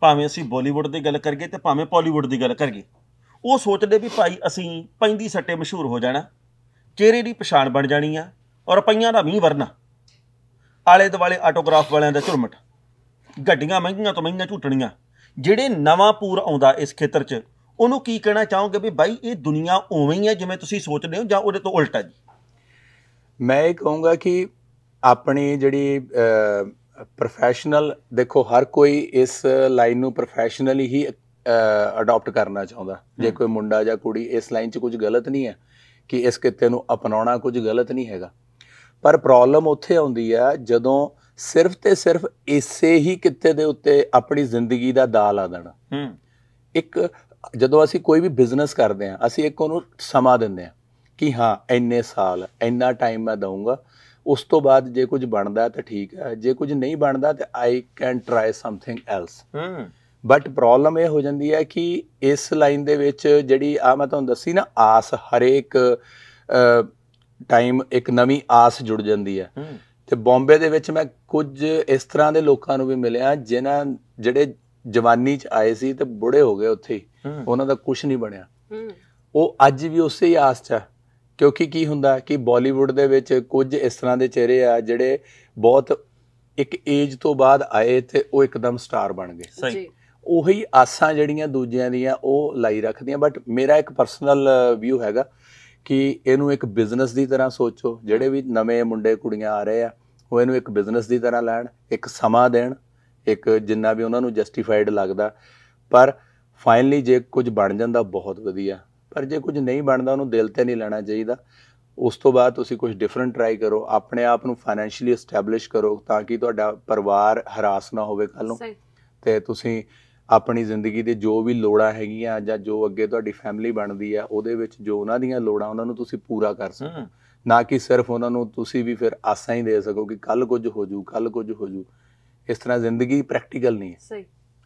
ਭਾਵੇਂ ਅਸੀਂ ਬਾਲੀਵੁੱਡ ਦੀ ਗੱਲ ਕਰੀਏ ਤੇ ਭਾਵੇਂ ਪਾਲੀਵੁੱਡ ਦੀ ਗੱਲ ਕਰੀਏ ਉਹ ਸੋਚਦੇ ਵੀ ਭਾਈ ਅਸੀਂ ਪੈਂਦੀ ਸੱਟੇ ਮਸ਼ਹੂਰ ਹੋ ਜਾਣਾ ਚਿਹਰੇ ਦੀ ਪਛਾਣ ਬਣ ਜਾਣੀ ਆ ਔਰ ਪਈਆਂ ਦਾ ਮੀਂਹ ਵਰਨਾ ਆਲੇ ਦੁਆਲੇ ਆਟੋਗ੍ਰਾਫ ਵਾਲਿਆਂ ਦਾ ਝੁਰਮਟ ਗੱਡੀਆਂ ਮਹਿੰਗੀਆਂ ਤੋਂ ਮਹਿੰਗੀਆਂ ਝੂਟਣੀਆਂ ਜਿਹੜੇ ਨਵਾਂ ਪੂਰ ਆਉਂਦਾ ਇਸ ਖੇਤਰ 'ਚ ਉਹਨੂੰ ਕੀ ਕਹਿਣਾ ਚਾਹੋਗੇ ਵੀ ਬਾਈ ਇਹ ਦੁਨੀਆ ਉਵੇਂ ਹੀ ਹੈ ਜਿਵੇਂ ਤੁਸੀਂ ਸੋਚਦੇ ਹੋ ਜਾਂ ਉਹਦੇ ਤੋਂ ਉਲਟਾ ਜੀ ਮੈਂ ਇਹ ਕਹੂੰਗਾ ਕਿ ਆਪਣੀ ਜਿਹੜੀ ਪ੍ਰੋਫੈਸ਼ਨਲ ਦੇਖੋ ਹਰ ਕੋਈ ਇਸ ਲਾਈਨ ਨੂੰ ਪ੍ਰੋਫੈਸ਼ਨਲੀ ਹੀ ਅਡਾਪਟ ਕਰਨਾ ਚਾਹੁੰਦਾ ਜੇ ਕੋਈ ਮੁੰਡਾ ਜਾਂ ਕੁੜੀ ਇਸ ਲਾਈਨ 'ਚ ਕੁਝ ਗਲਤ ਨਹੀਂ ਹੈ ਕਿ ਇਸ ਕਿੱਤੇ ਨੂੰ ਅਪਣਾਉਣਾ ਕੁਝ ਗਲਤ ਨਹੀਂ ਹੈਗਾ ਪਰ ਪ੍ਰੋਬਲਮ ਉੱਥੇ ਆਉਂਦੀ ਆ ਜਦੋਂ ਸਿਰਫ ਤੇ ਸਿਰਫ ਇਸੇ ਹੀ ਕਿੱਤੇ ਦੇ ਉੱਤੇ ਆਪਣੀ ਜ਼ਿੰਦਗੀ ਦਾ ਦਾਅ ਲਾ ਦੇਣਾ ਹੂੰ ਇੱਕ ਜਦੋਂ ਅਸੀਂ ਕੋਈ ਵੀ ਬਿਜ਼ਨਸ ਕਰਦੇ ਆ ਅਸੀਂ ਇੱਕ ਉਹਨੂੰ ਸਮਾਂ ਦਿੰਦੇ ਆ ਕਿ ਹਾਂ ਇੰਨੇ ਸਾਲ ਇੰਨਾ ਟਾਈਮ ਮੈਂ ਦਊਂਗਾ ਉਸ ਤੋਂ ਬਾਅਦ ਜੇ ਕੁਝ ਬਣਦਾ ਤਾਂ ਠੀਕ ਹੈ ਜੇ ਕੁਝ ਨਹੀਂ ਬਣਦਾ ਤਾਂ I can try something else ਹੂੰ ਬਟ ਪ੍ਰੋਬਲਮ ਇਹ ਹੋ ਜਾਂਦੀ ਹੈ ਕਿ ਇਸ ਲਾਈਨ ਦੇ ਵਿੱਚ ਜਿਹੜੀ ਆ ਮੈਂ ਤੁਹਾਨੂੰ ਦੱਸੀ ਨਾ ਆਸ ਹਰੇਕ ਟਾਈਮ ਇੱਕ ਨਵੀਂ ਆਸ ਜੁੜ ਜਾਂਦੀ ਹੈ ਤੇ ਬੰਬੇ ਦੇ ਵਿੱਚ ਮੈਂ ਕੁਝ ਇਸ ਤਰ੍ਹਾਂ ਦੇ ਲੋਕਾਂ ਨੂੰ ਵੀ ਮਿਲਿਆ ਜਿਨ੍ਹਾਂ ਜਿਹੜੇ ਜਵਾਨੀ 'ਚ ਆਏ ਸੀ ਤੇ ਬੁੜੇ ਹੋ ਗਏ ਉੱਥੇ ਉਹਨਾਂ ਦਾ ਕੁਝ ਨਹੀਂ ਬਣਿਆ ਉਹ ਅੱਜ ਵੀ ਉਸੇ ਹੀ ਆਸ 'ਚ ਕਿਉਂਕਿ ਕੀ ਹੁੰਦਾ ਕਿ ਬਾਲੀਵੁੱਡ ਦੇ ਵਿੱਚ ਕੁਝ ਇਸ ਤਰ੍ਹਾਂ ਦੇ ਚਿਹਰੇ ਆ ਜਿਹੜੇ ਬਹੁਤ ਇੱਕ ਏਜ ਤੋਂ ਬਾਅਦ ਆਏ ਤੇ ਉਹ ਇੱਕਦਮ ਸਟਾਰ ਬਣ ਗਏ ਸਹੀ ਉਹੀ ਆਸਾਂ ਜਿਹੜੀਆਂ ਦੂਜਿਆਂ ਦੀਆਂ ਉਹ ਲਾਈ ਰੱਖਦੀਆਂ ਬਟ ਮੇਰਾ ਇੱਕ ਪਰਸਨਲ ਵਿਊ ਹੈਗਾ ਕਿ ਇਹਨੂੰ ਇੱਕ ਬਿਜ਼ਨਸ ਦੀ ਤਰ੍ਹਾਂ ਸੋਚੋ ਜਿਹੜੇ ਵੀ ਨਵੇਂ ਮੁੰਡੇ ਕੁੜੀਆਂ ਆ ਰਹੇ ਆ ਉਹ ਇਹਨੂੰ ਇੱਕ ਬਿਜ਼ਨਸ ਦੀ ਤਰ੍ਹਾਂ ਲੈਣ ਇੱਕ ਸਮਾਂ ਦੇਣ ਇੱਕ ਜਿੰਨਾ ਵੀ ਉਹਨਾਂ ਨੂੰ ਜਸਟੀਫਾਈਡ ਲੱਗਦਾ ਪਰ ਫਾਈਨਲੀ ਜੇ ਕੁਝ ਬਣ ਜਾਂਦਾ ਬਹੁਤ ਵਧੀਆ ਪਰ ਜੇ ਕੁਝ ਨਹੀਂ ਬਣਦਾ ਉਹਨੂੰ ਦਿਲ ਤੇ ਨਹੀਂ ਲੈਣਾ ਚਾਹੀਦਾ ਉਸ ਤੋਂ ਬਾਅਦ ਤੁਸੀਂ ਕੁਝ ਡਿਫਰੈਂਟ ਟਰਾਈ ਕਰੋ ਆਪਣੇ ਆਪ ਨੂੰ ਫਾਈਨੈਂਸ਼ੀਅਲੀ ਐਸਟੈਬਲਿਸ਼ ਕਰੋ ਤਾਂ ਕਿ ਤੁਹਾਡਾ ਪਰਿਵਾਰ ਹਰਾਸ ਨਾ ਹੋਵੇ ਕੱਲ ਨੂੰ ਤੇ ਤੁਸੀਂ ਆਪਣੀ ਜ਼ਿੰਦਗੀ ਦੇ ਜੋ ਵੀ ਲੋੜਾਂ ਹੈਗੀਆਂ ਜਾਂ ਜੋ ਅੱਗੇ ਤੁਹਾਡੀ ਫੈਮਿਲੀ ਬਣਦੀ ਆ ਉਹਦੇ ਵਿੱਚ ਜੋ ਉਹਨਾਂ ਦੀਆਂ ਲੋੜਾਂ ਉਹਨਾਂ ਨੂੰ ਤੁਸੀਂ ਪੂਰਾ ਕਰ ਸਕੋ ਨਾ ਕਿ ਸਿਰਫ ਉਹਨਾਂ ਨੂੰ ਤੁਸੀਂ ਵੀ ਫਿਰ ਆਸਾਂ ਹੀ ਦੇ ਸਕੋ ਕਿ ਕੱਲ ਕੁਝ ਹੋ ਜੂ ਕੱਲ ਕੁਝ ਹੋ ਜੂ ਇਸ ਤਰ੍ਹਾਂ ਜ਼ਿੰਦਗੀ ਪ੍ਰੈਕਟੀਕਲ ਨਹੀਂ ਹੈ ਸਹੀ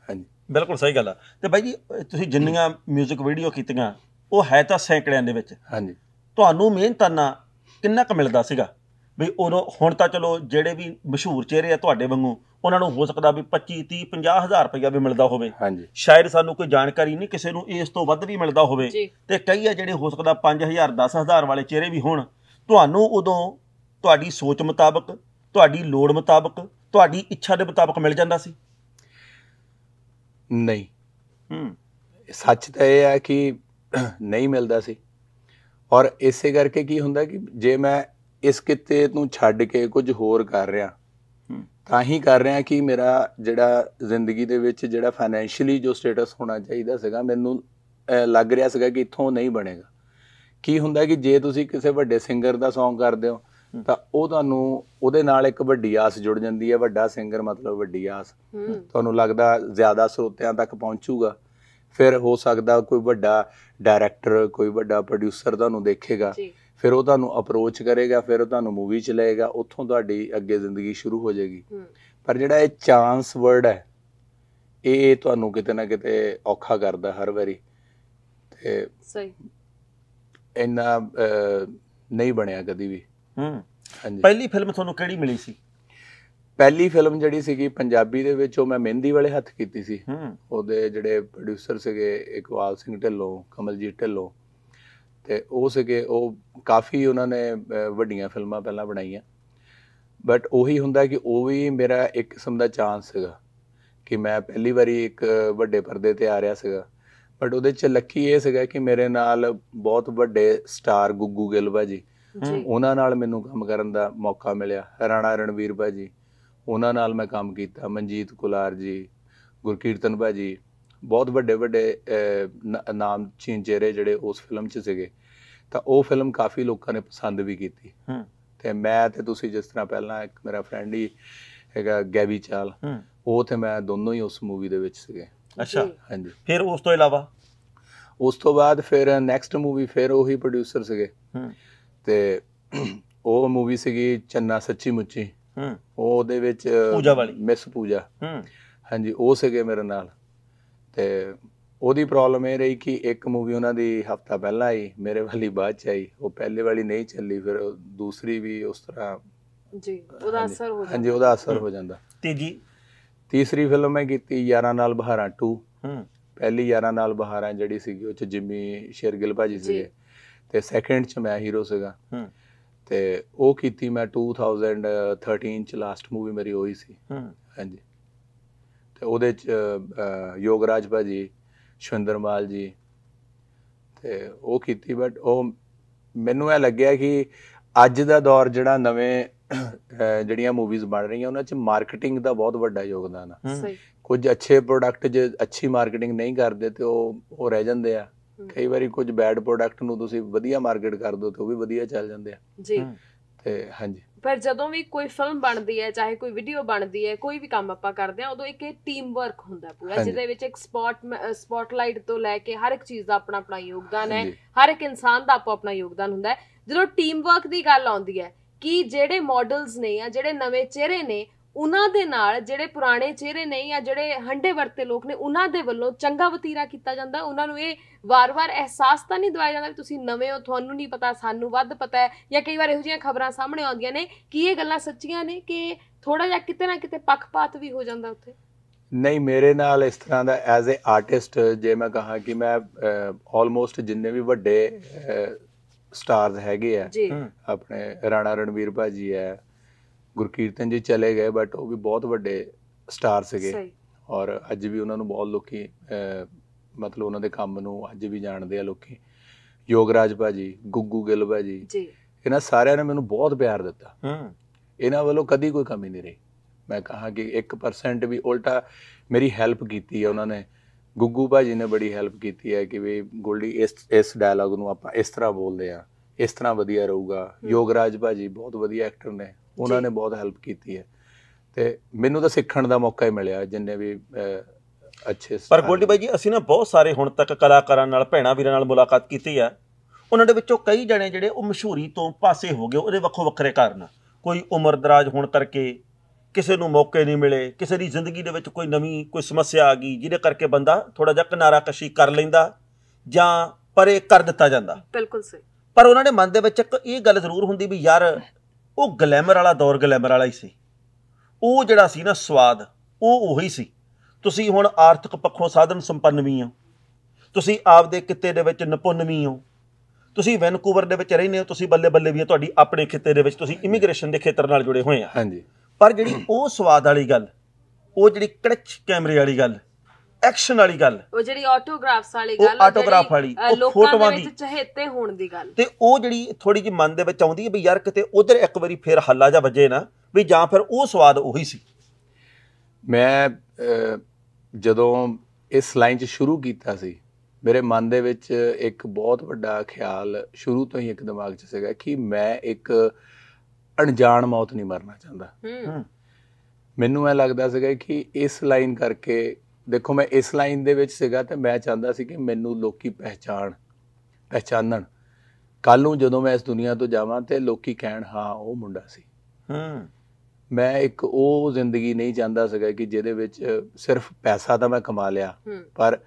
ਹਾਂਜੀ ਬਿਲਕੁਲ ਸਹੀ ਗੱਲ ਆ ਤੇ ਬਾਈ ਜੀ ਤੁਸੀਂ ਜਿੰਨੀਆਂ 뮤직 ਵੀਡੀਓ ਕੀਤੀਆਂ ਉਹ ਹੈ ਤਾਂ ਸੈਂਕੜਿਆਂ ਦੇ ਵਿੱਚ ਹਾਂਜੀ ਤੁਹਾਨੂੰ ਮਿਹਨਤਾਨਾ ਕਿੰਨਾ ਕੁ ਮਿਲਦਾ ਸੀਗਾ ਵੀ ਉਦੋਂ ਹੁਣ ਤਾਂ ਚਲੋ ਜਿਹੜੇ ਵੀ ਮਸ਼ਹੂਰ ਚਿਹਰੇ ਆ ਤੁਹਾਡੇ ਵਾਂਗੂ ਉਹਨਾਂ ਨੂੰ ਹੋ ਸਕਦਾ ਵੀ 25 30 50000 ਰੁਪਇਆ ਵੀ ਮਿਲਦਾ ਹੋਵੇ ਹਾਂਜੀ ਸ਼ਾਇਦ ਸਾਨੂੰ ਕੋਈ ਜਾਣਕਾਰੀ ਨਹੀਂ ਕਿਸੇ ਨੂੰ ਇਸ ਤੋਂ ਵੱਧ ਵੀ ਮਿਲਦਾ ਹੋਵੇ ਤੇ ਕਈ ਆ ਜਿਹੜੇ ਹੋ ਸਕਦਾ 5000 10000 ਵਾਲੇ ਚਿਹਰੇ ਵੀ ਹੋਣ ਤੁਹਾਨੂੰ ਉਦੋਂ ਤੁਹਾਡੀ ਸੋਚ ਮੁਤਾਬਕ ਤੁਹਾਡੀ ਲੋੜ ਮੁਤਾਬਕ ਤੁਹਾਡੀ ਇੱਛਾ ਦੇ ਮੁਤਾਬਕ ਮਿਲ ਜਾਂਦਾ ਸੀ ਨਹੀਂ ਹੂੰ ਸੱਚ ਤਾਂ ਇਹ ਹੈ ਕਿ ਨਹੀਂ ਮਿਲਦਾ ਸੀ ਔਰ ਇਸੇ ਕਰਕੇ ਕੀ ਹੁੰਦਾ ਕਿ ਜੇ ਮੈਂ ਇਸ ਕਿਤੇ ਨੂੰ ਛੱਡ ਕੇ ਕੁਝ ਹੋਰ ਕਰ ਰਿਹਾ ਤਾਂ ਹੀ ਕਰ ਰਿਹਾ ਕਿ ਮੇਰਾ ਜਿਹੜਾ ਜ਼ਿੰਦਗੀ ਦੇ ਵਿੱਚ ਜਿਹੜਾ ਫਾਈਨੈਂਸ਼ੀਅਲੀ ਜੋ ਸਟੇਟਸ ਹੋਣਾ ਚਾਹੀਦਾ ਸੀਗਾ ਮੈਨੂੰ ਲੱਗ ਰਿਹਾ ਸੀਗਾ ਕਿ ਇੱਥੋਂ ਨਹੀਂ ਬਣੇਗਾ ਕੀ ਹੁੰਦਾ ਕਿ ਜੇ ਤੁਸੀਂ ਕਿਸੇ ਵੱਡੇ ਸਿੰਗਰ ਦਾ Song ਕਰਦੇ ਹੋ ਤਾਂ ਉਹ ਤੁਹਾਨੂੰ ਉਹਦੇ ਨਾਲ ਇੱਕ ਵੱਡੀ ਆਸ ਜੁੜ ਜਾਂਦੀ ਹੈ ਵੱਡਾ ਸਿੰਗਰ ਮਤਲਬ ਵੱਡੀ ਆਸ ਤੁਹਾਨੂੰ ਲੱਗਦਾ ਜ਼ਿਆਦਾ ਸਰੋਤਿਆਂ ਤੱਕ ਪਹੁੰਚੂਗਾ ਫਿਰ ਹੋ ਸਕਦਾ ਕੋਈ ਵੱਡਾ ਡਾਇਰੈਕਟਰ ਕੋਈ ਵੱਡਾ ਪ੍ਰੋਡਿਊਸਰ ਤੁਹਾਨੂੰ ਦੇਖੇਗਾ ਫਿਰ ਉਹ ਤੁਹਾਨੂੰ ਅਪਰੋਚ ਕਰੇਗਾ ਫਿਰ ਉਹ ਤੁਹਾਨੂੰ ਮੂਵੀ ਚ ਲਏਗਾ ਉੱਥੋਂ ਤੁਹਾਡੀ ਅੱਗੇ ਜ਼ਿੰਦਗੀ ਸ਼ੁਰੂ ਹੋ ਜਾਏਗੀ ਪਰ ਜਿਹੜਾ ਇਹ ਚਾਂਸ ਵਰਡ ਹੈ ਇਹ ਤੁਹਾਨੂੰ ਕਿਤੇ ਨਾ ਕਿਤੇ ਔਖਾ ਕਰਦਾ ਹਰ ਵਾਰੀ ਤੇ ਸਹੀ ਇੰਨਾ ਨਹੀਂ ਬਣਿਆ ਕਦੀ ਵੀ ਹਾਂ ਪਹਿਲੀ ਫਿਲਮ ਤੁਹਾਨੂੰ ਕਿਹੜੀ ਮਿਲੀ ਸੀ ਪਹਿਲੀ ਫਿਲਮ ਜਿਹੜੀ ਸੀਗੀ ਪੰਜਾਬੀ ਦੇ ਵਿੱਚ ਉਹ ਮੈਂ ਮਹਿੰਦੀ ਵਾਲੇ ਹੱਥ ਕੀਤੀ ਸੀ ਉਹਦੇ ਜਿਹੜੇ ਪ੍ਰੋਡਿਊਸਰ ਸੀਗੇ ਇਕਵਾਲ ਸਿੰਘ ਢਿੱਲੋਂ ਕਮਲਜੀਤ ਢਿੱਲੋਂ ਤੇ ਉਹ ਸੀਗੇ ਉਹ ਕਾਫੀ ਉਹਨਾਂ ਨੇ ਵੱਡੀਆਂ ਫਿਲਮਾਂ ਪਹਿਲਾਂ ਬਣਾਈਆਂ ਬਟ ਉਹੀ ਹੁੰਦਾ ਕਿ ਉਹ ਵੀ ਮੇਰਾ ਇੱਕ ਕਿਸਮ ਦਾ ਚਾਂਸ ਸੀਗਾ ਕਿ ਮੈਂ ਪਹਿਲੀ ਵਾਰੀ ਇੱਕ ਵੱਡੇ ਪਰਦੇ ਤੇ ਆ ਰਿਹਾ ਸੀਗਾ ਬਟ ਉਹਦੇ ਚ ਲੱਕੀ ਇਹ ਸੀਗਾ ਕਿ ਮੇਰੇ ਨਾਲ ਬਹੁਤ ਵੱਡੇ ਸਟਾਰ ਗੁੱਗੂ ਗਿੱਲ ਭਾਜੀ ਉਹਨਾਂ ਨਾਲ ਮੈਨੂੰ ਕੰਮ ਕਰਨ ਦਾ ਮੌਕਾ ਮਿਲਿਆ ਰਾਣਾ ਰਣਵੀਰ ਭਾਜੀ ਉਹਨਾਂ ਨਾਲ ਮੈਂ ਕੰਮ ਕੀਤਾ ਮਨਜੀਤ ਕੁਲਾਰ ਜੀ ਗੁਰਕੀਰਤਨ ਭਾਜੀ ਬਹੁਤ ਵੱਡੇ ਵੱਡੇ ਨਾਮ ਚਿੰਜੇਰੇ ਜਿਹੜੇ ਉਸ ਫਿਲਮ 'ਚ ਸੀਗੇ ਤਾਂ ਉਹ ਫਿਲਮ ਕਾਫੀ ਲੋਕਾਂ ਨੇ ਪਸੰਦ ਵੀ ਕੀਤੀ ਤੇ ਮੈਂ ਤੇ ਤੁਸੀਂ ਜਿਸ ਤਰ੍ਹਾਂ ਪਹਿਲਾਂ ਇੱਕ ਮੇਰਾ ਫਰੈਂਡ ਹੀ ਹੈਗਾ ਗੈਬੀ ਚਾਲ ਉਹ ਤੇ ਮੈਂ ਦੋਨੋਂ ਹੀ ਉਸ ਮੂਵੀ ਦੇ ਵਿੱਚ ਸੀਗੇ ਅੱਛਾ ਹਾਂਜੀ ਫਿਰ ਉਸ ਤੋਂ ਇਲਾਵਾ ਉਸ ਤੋਂ ਬਾਅਦ ਫਿਰ ਨੈਕਸਟ ਮੂਵੀ ਫਿਰ ਉਹੀ ਪ੍ਰੋਡਿਊਸਰ ਸੀਗੇ ਤੇ ਉਹ ਮੂਵੀ ਸੀਗੀ ਚੰਨਾ ਸੱਚੀ ਮੁੱਚੀ ਉਹਦੇ ਵਿੱਚ ਪੂਜਾ ਵਾਲੀ ਮਿਸ ਪੂਜਾ ਹਾਂਜੀ ਉਹ ਸੀਗੇ ਮੇਰੇ ਨਾਲ ਤੇ ਉਹਦੀ ਪ੍ਰੋਬਲਮ ਇਹ ਰਹੀ ਕਿ ਇੱਕ ਮੂਵੀ ਉਹਨਾਂ ਦੀ ਹਫਤਾ ਪਹਿਲਾਂ ਆਈ ਮੇਰੇ ਵਾਲੀ ਬਾਅਦ ਚ ਆਈ ਉਹ ਪਹਿਲੇ ਵਾਲੀ ਨਹੀਂ ਚੱਲੀ ਫਿਰ ਦੂਸਰੀ ਵੀ ਉਸ ਤਰ੍ਹਾਂ ਜੀ ਉਹਦਾ ਅਸਰ ਹੋ ਜਾਂਦਾ ਹਾਂਜੀ ਉਹਦਾ ਅਸਰ ਹੋ ਜਾਂਦਾ ਤੀਜੀ ਤੀਸਰੀ ਫਿਲਮ ਮੈਂ ਕੀਤੀ ਯਾਰਾਂ ਨਾਲ ਬਹਾਰਾਂ 2 ਹੂੰ ਪਹਿਲੀ ਯਾਰਾਂ ਨਾਲ ਬਹਾਰਾਂ ਜਿਹੜੀ ਸੀਗੀ ਉਹ ਚ ਜਿੰਮੀ ਸ਼ੇਰਗਿਲ ਭਾਜੀ ਸੀਗੇ ਤੇ ਸੈਕੰਡ ਚ ਮੈਂ ਹੀਰੋ ਸੀਗਾ ਹੂੰ ਤੇ ਉਹ ਕੀਤੀ ਮੈਂ 2013 ਚ ਲਾਸਟ ਮੂਵੀ ਮੇਰੀ ਹੋਈ ਸੀ ਹੂੰ ਹਾਂਜੀ ਤੇ ਉਹਦੇ ਚ ਯੋਗਰਾਜ ਭਾਜੀ ਸ਼ਵਿੰਦਰਮਾਲ ਜੀ ਤੇ ਉਹ ਕੀਤੀ ਬਟ ਉਹ ਮੈਨੂੰ ਇਹ ਲੱਗਿਆ ਕਿ ਅੱਜ ਦਾ ਦੌਰ ਜਿਹੜਾ ਨਵੇਂ ਜਿਹੜੀਆਂ ਮੂਵੀਜ਼ ਬਣ ਰਹੀਆਂ ਉਹਨਾਂ 'ਚ ਮਾਰਕੀਟਿੰਗ ਦਾ ਬਹੁਤ ਵੱਡਾ ਯੋਗਦਾਨ ਆ ਕੁਝ ਅੱਛੇ ਪ੍ਰੋਡਕਟ ਜੇ ਅੱਛੀ ਮਾਰਕੀਟਿੰਗ ਨਹੀਂ ਕਰਦੇ ਤੇ ਉਹ ਉਹ ਰਹਿ ਜਾਂਦੇ ਆ ਕਈ ਵਾਰੀ ਕੁਝ ਬੈਡ ਪ੍ਰੋਡਕਟ ਨੂੰ ਤੁਸੀਂ ਵਧੀਆ ਮਾਰਕੀਟ ਕਰ ਦੋ ਤੇ ਉਹ ਵੀ ਵਧੀਆ ਚੱਲ ਜਾਂਦੇ ਆ ਜੀ ਹਾਂਜੀ ਪਰ ਜਦੋਂ ਵੀ ਕੋਈ ਫਿਲਮ ਬਣਦੀ ਹੈ ਚਾਹੇ ਕੋਈ ਵੀਡੀਓ ਬਣਦੀ ਹੈ ਕੋਈ ਵੀ ਕੰਮ ਆਪਾਂ ਕਰਦੇ ਆ ਉਦੋਂ ਇੱਕ ਇਹ ਟੀਮ ਵਰਕ ਹੁੰਦਾ ਪੂਰਾ ਜਿਹਦੇ ਵਿੱਚ ਇੱਕ ਸਪੌਟ ਸਪੌਟਲਾਈਟ ਤੋਂ ਲੈ ਕੇ ਹਰ ਇੱਕ ਚੀਜ਼ ਦਾ ਆਪਣਾ ਆਪਣਾ ਯੋਗਦਾਨ ਹੈ ਹਰ ਇੱਕ ਇਨਸਾਨ ਦਾ ਆਪੋ ਆਪਣਾ ਯੋਗਦਾਨ ਹੁੰਦਾ ਹੈ ਜਦੋਂ ਟੀਮ ਵਰਕ ਦੀ ਗੱਲ ਆਉਂਦੀ ਹੈ ਕਿ ਜਿਹੜੇ ਮਾਡਲਸ ਨੇ ਜਾਂ ਜਿਹੜੇ ਨਵੇਂ ਚਿਹਰੇ ਨੇ ਉਹਨਾਂ ਦੇ ਨਾਲ ਜਿਹੜੇ ਪੁਰਾਣੇ ਚਿਹਰੇ ਨਹੀਂ ਜਾਂ ਜਿਹੜੇ ਹੰਡੇ ਵਰਤੇ ਲੋਕ ਨੇ ਉਹਨਾਂ ਦੇ ਵੱਲੋਂ ਚੰਗਾ ਵਤੀਰਾ ਕੀਤਾ ਜਾਂਦਾ ਉਹਨਾਂ ਨੂੰ ਇਹ ਵਾਰ-ਵਾਰ ਅਹਿਸਾਸ ਤਾਂ ਨਹੀਂ ਦਵਾਇਆ ਜਾਂਦਾ ਵੀ ਤੁਸੀਂ ਨਵੇਂ ਹੋ ਤੁਹਾਨੂੰ ਨਹੀਂ ਪਤਾ ਸਾਨੂੰ ਵੱਧ ਪਤਾ ਹੈ ਜਾਂ ਕਈ ਵਾਰ ਇਹੋ ਜਿਹੀਆਂ ਖਬਰਾਂ ਸਾਹਮਣੇ ਆਉਂਦੀਆਂ ਨੇ ਕਿ ਇਹ ਗੱਲਾਂ ਸੱਚੀਆਂ ਨੇ ਕਿ ਥੋੜਾ ਜਿਹਾ ਕਿਤੇ ਨਾ ਕਿਤੇ ਪੱਖਪਾਤ ਵੀ ਹੋ ਜਾਂਦਾ ਉੱਥੇ ਨਹੀਂ ਮੇਰੇ ਨਾਲ ਇਸ ਤਰ੍ਹਾਂ ਦਾ ਐਜ਼ ਅ ਆਰਟਿਸਟ ਜੇ ਮੈਂ ਕਹਾ ਕਿ ਮੈਂ ਆਲਮੋਸਟ ਜਿੰਨੇ ਵੀ ਵੱਡੇ ਸਟਾਰਸ ਹੈਗੇ ਆ ਆਪਣੇ ਰਾਣਾ ਰਣਵੀਰ ਭਾਜੀ ਹੈ ਗੁਰਕੀਰਤਨ ਜੀ ਚਲੇ ਗਏ ਬਟ ਉਹ ਵੀ ਬਹੁਤ ਵੱਡੇ ਸਟਾਰ ਸੀਗੇ ਔਰ ਅੱਜ ਵੀ ਉਹਨਾਂ ਨੂੰ ਬਹੁਤ ਲੋਕੀ ਮਤਲਬ ਉਹਨਾਂ ਦੇ ਕੰਮ ਨੂੰ ਅੱਜ ਵੀ ਜਾਣਦੇ ਆ ਲੋਕੀ ਯੋਗਰਾਜ ਭਾਜੀ ਗੁੱਗੂ ਗਿੱਲ ਭਾਜੀ ਜੀ ਇਹਨਾਂ ਸਾਰਿਆਂ ਨੇ ਮੈਨੂੰ ਬਹੁਤ ਪਿਆਰ ਦਿੱਤਾ ਹੂੰ ਇਹਨਾਂ ਵੱਲੋਂ ਕਦੀ ਕੋਈ ਕਮੀ ਨਹੀਂ ਰਹੀ ਮੈਂ ਕਹਾ ਕਿ 1% ਵੀ ਉਲਟਾ ਮੇਰੀ ਹੈਲਪ ਕੀਤੀ ਹੈ ਉਹਨਾਂ ਨੇ ਗੁੱਗੂ ਭਾਜੀ ਨੇ ਬੜੀ ਹੈਲਪ ਕੀਤੀ ਹੈ ਕਿ ਵੀ ਗੋਲਡੀ ਇਸ ਇਸ ਡਾਇਲੌਗ ਨੂੰ ਆਪਾਂ ਇਸ ਤਰ੍ਹਾਂ ਬੋਲਦੇ ਆ ਇਸ ਤਰ੍ਹਾਂ ਵਧੀਆ ਰਹੂਗਾ ਯੋਗਰਾਜ ਭਾਜੀ ਬਹੁਤ ਵਧੀਆ ਐਕਟਰ ਨੇ ਉਹਨਾਂ ਨੇ ਬਹੁਤ ਹੈਲਪ ਕੀਤੀ ਹੈ ਤੇ ਮੈਨੂੰ ਤਾਂ ਸਿੱਖਣ ਦਾ ਮੌਕਾ ਹੀ ਮਿਲਿਆ ਜਿੰਨੇ ਵੀ ਅੱਛੇ ਪਰ ਗੋਲਡੀ ਬਾਈ ਜੀ ਅਸੀਂ ਨਾ ਬਹੁਤ ਸਾਰੇ ਹੁਣ ਤੱਕ ਕਲਾਕਾਰਾਂ ਨਾਲ ਭੈਣਾ ਵੀਰਾਂ ਨਾਲ ਮੁਲਾਕਾਤ ਕੀਤੀ ਆ ਉਹਨਾਂ ਦੇ ਵਿੱਚੋਂ ਕਈ ਜਣੇ ਜਿਹੜੇ ਉਹ ਮਸ਼ਹੂਰੀ ਤੋਂ ਪਾਸੇ ਹੋ ਗਏ ਉਹਦੇ ਵੱਖੋ ਵੱਖਰੇ ਕਾਰਨ ਕੋਈ ਉਮਰ ਦਰਾਜ ਹੋਣ ਕਰਕੇ ਕਿਸੇ ਨੂੰ ਮੌਕੇ ਨਹੀਂ ਮਿਲੇ ਕਿਸੇ ਦੀ ਜ਼ਿੰਦਗੀ ਦੇ ਵਿੱਚ ਕੋਈ ਨਵੀਂ ਕੋਈ ਸਮੱਸਿਆ ਆ ਗਈ ਜਿਹਦੇ ਕਰਕੇ ਬੰਦਾ ਥੋੜਾ ਜਿਹਾ ਕਿਨਾਰਾ ਕਸ਼ੀ ਕਰ ਲੈਂਦਾ ਜਾਂ ਪਰੇ ਕਰ ਦਿੱਤਾ ਜਾਂਦਾ ਬਿਲਕੁਲ ਸਹੀ ਪਰ ਉਹਨਾਂ ਦੇ ਮਨ ਦੇ ਵਿੱਚ ਇੱਕ ਇਹ ਗੱਲ ਜ਼ਰੂਰ ਹੁੰਦੀ ਵੀ ਯਾਰ ਉਹ ਗਲੈਮਰ ਵਾਲਾ ਦੌਰ ਗਲੈਮਰ ਵਾਲਾ ਹੀ ਸੀ ਉਹ ਜਿਹੜਾ ਸੀ ਨਾ ਸਵਾਦ ਉਹ ਉਹੀ ਸੀ ਤੁਸੀਂ ਹੁਣ ਆਰਥਿਕ ਪੱਖੋਂ ਸਾਧਨ ਸੰਪੰਨ ਵੀ ਹੋ ਤੁਸੀਂ ਆਪਦੇ ਕਿਤੇ ਦੇ ਵਿੱਚ ਨਿਪੁੰਨ ਵੀ ਹੋ ਤੁਸੀਂ ਵੈਨਕੂਵਰ ਦੇ ਵਿੱਚ ਰਹਿੰਦੇ ਹੋ ਤੁਸੀਂ ਬੱਲੇ ਬੱਲੇ ਵੀ ਤੁਹਾਡੀ ਆਪਣੇ ਖੇਤੇ ਦੇ ਵਿੱਚ ਤੁਸੀਂ ਇਮੀਗ੍ਰੇਸ਼ਨ ਦੇ ਖੇਤਰ ਨਾਲ ਜੁੜੇ ਹੋਏ ਆ ਹਾਂਜੀ ਪਰ ਜਿਹੜੀ ਉਹ ਸਵਾਦ ਵਾਲੀ ਗੱਲ ਉਹ ਜਿਹੜੀ ਕੜਚ ਕੈਮਰੇ ਵਾਲੀ ਗੱਲ ਐਕਸ਼ਨ ਵਾਲੀ ਗੱਲ ਉਹ ਜਿਹੜੀ ਆਟੋਗ੍ਰਾਫਸ ਵਾਲੀ ਗੱਲ ਉਹ ਆਟੋਗ੍ਰਾਫ ਵਾਲੀ ਉਹ ਫੋਟੋਆਂ ਦੀ ਚਹੇਤੇ ਹੋਣ ਦੀ ਗੱਲ ਤੇ ਉਹ ਜਿਹੜੀ ਥੋੜੀ ਜਿਹੀ ਮਨ ਦੇ ਵਿੱਚ ਆਉਂਦੀ ਹੈ ਵੀ ਯਾਰ ਕਿਤੇ ਉਧਰ ਇੱਕ ਵਾਰੀ ਫੇਰ ਹੱਲਾ ਜਾ ਵੱਜੇ ਨਾ ਵੀ ਜਾਂ ਫਿਰ ਉਹ ਸਵਾਦ ਉਹੀ ਸੀ ਮੈਂ ਜਦੋਂ ਇਸ ਲਾਈਨ 'ਚ ਸ਼ੁਰੂ ਕੀਤਾ ਸੀ ਮੇਰੇ ਮਨ ਦੇ ਵਿੱਚ ਇੱਕ ਬਹੁਤ ਵੱਡਾ ਖਿਆਲ ਸ਼ੁਰੂ ਤੋਂ ਹੀ ਇੱਕ ਦਿਮਾਗ 'ਚ ਸੀਗਾ ਕਿ ਮੈਂ ਇੱਕ ਅਣਜਾਣ ਮੌਤ ਨਹੀਂ ਮਰਨਾ ਚਾਹੁੰਦਾ ਮੈਨੂੰ ਇਹ ਲੱਗਦਾ ਸੀਗਾ ਕਿ ਇਸ ਲਾਈਨ ਕਰਕੇ ਦੇਖੋ ਮੈਂ ਇਸ ਲਾਈਨ ਦੇ ਵਿੱਚ ਸੀਗਾ ਤੇ ਮੈਂ ਚਾਹੁੰਦਾ ਸੀ ਕਿ ਮੈਨੂੰ ਲੋਕੀ ਪਹਿਚਾਣ ਪਹਿਚਾਨਣ ਕੱਲ ਨੂੰ ਜਦੋਂ ਮੈਂ ਇਸ ਦੁਨੀਆ ਤੋਂ ਜਾਵਾਂ ਤੇ ਲੋਕੀ ਕਹਿਣ ਹਾਂ ਉਹ ਮੁੰਡਾ ਸੀ ਹੂੰ ਮੈਂ ਇੱਕ ਉਹ ਜ਼ਿੰਦਗੀ ਨਹੀਂ ਚਾਹੁੰਦਾ ਸੀਗਾ ਕਿ ਜਿਹਦੇ ਵਿੱਚ ਸਿਰਫ ਪੈਸਾ ਤਾਂ ਮੈਂ ਕਮਾ ਲਿਆ ਪਰ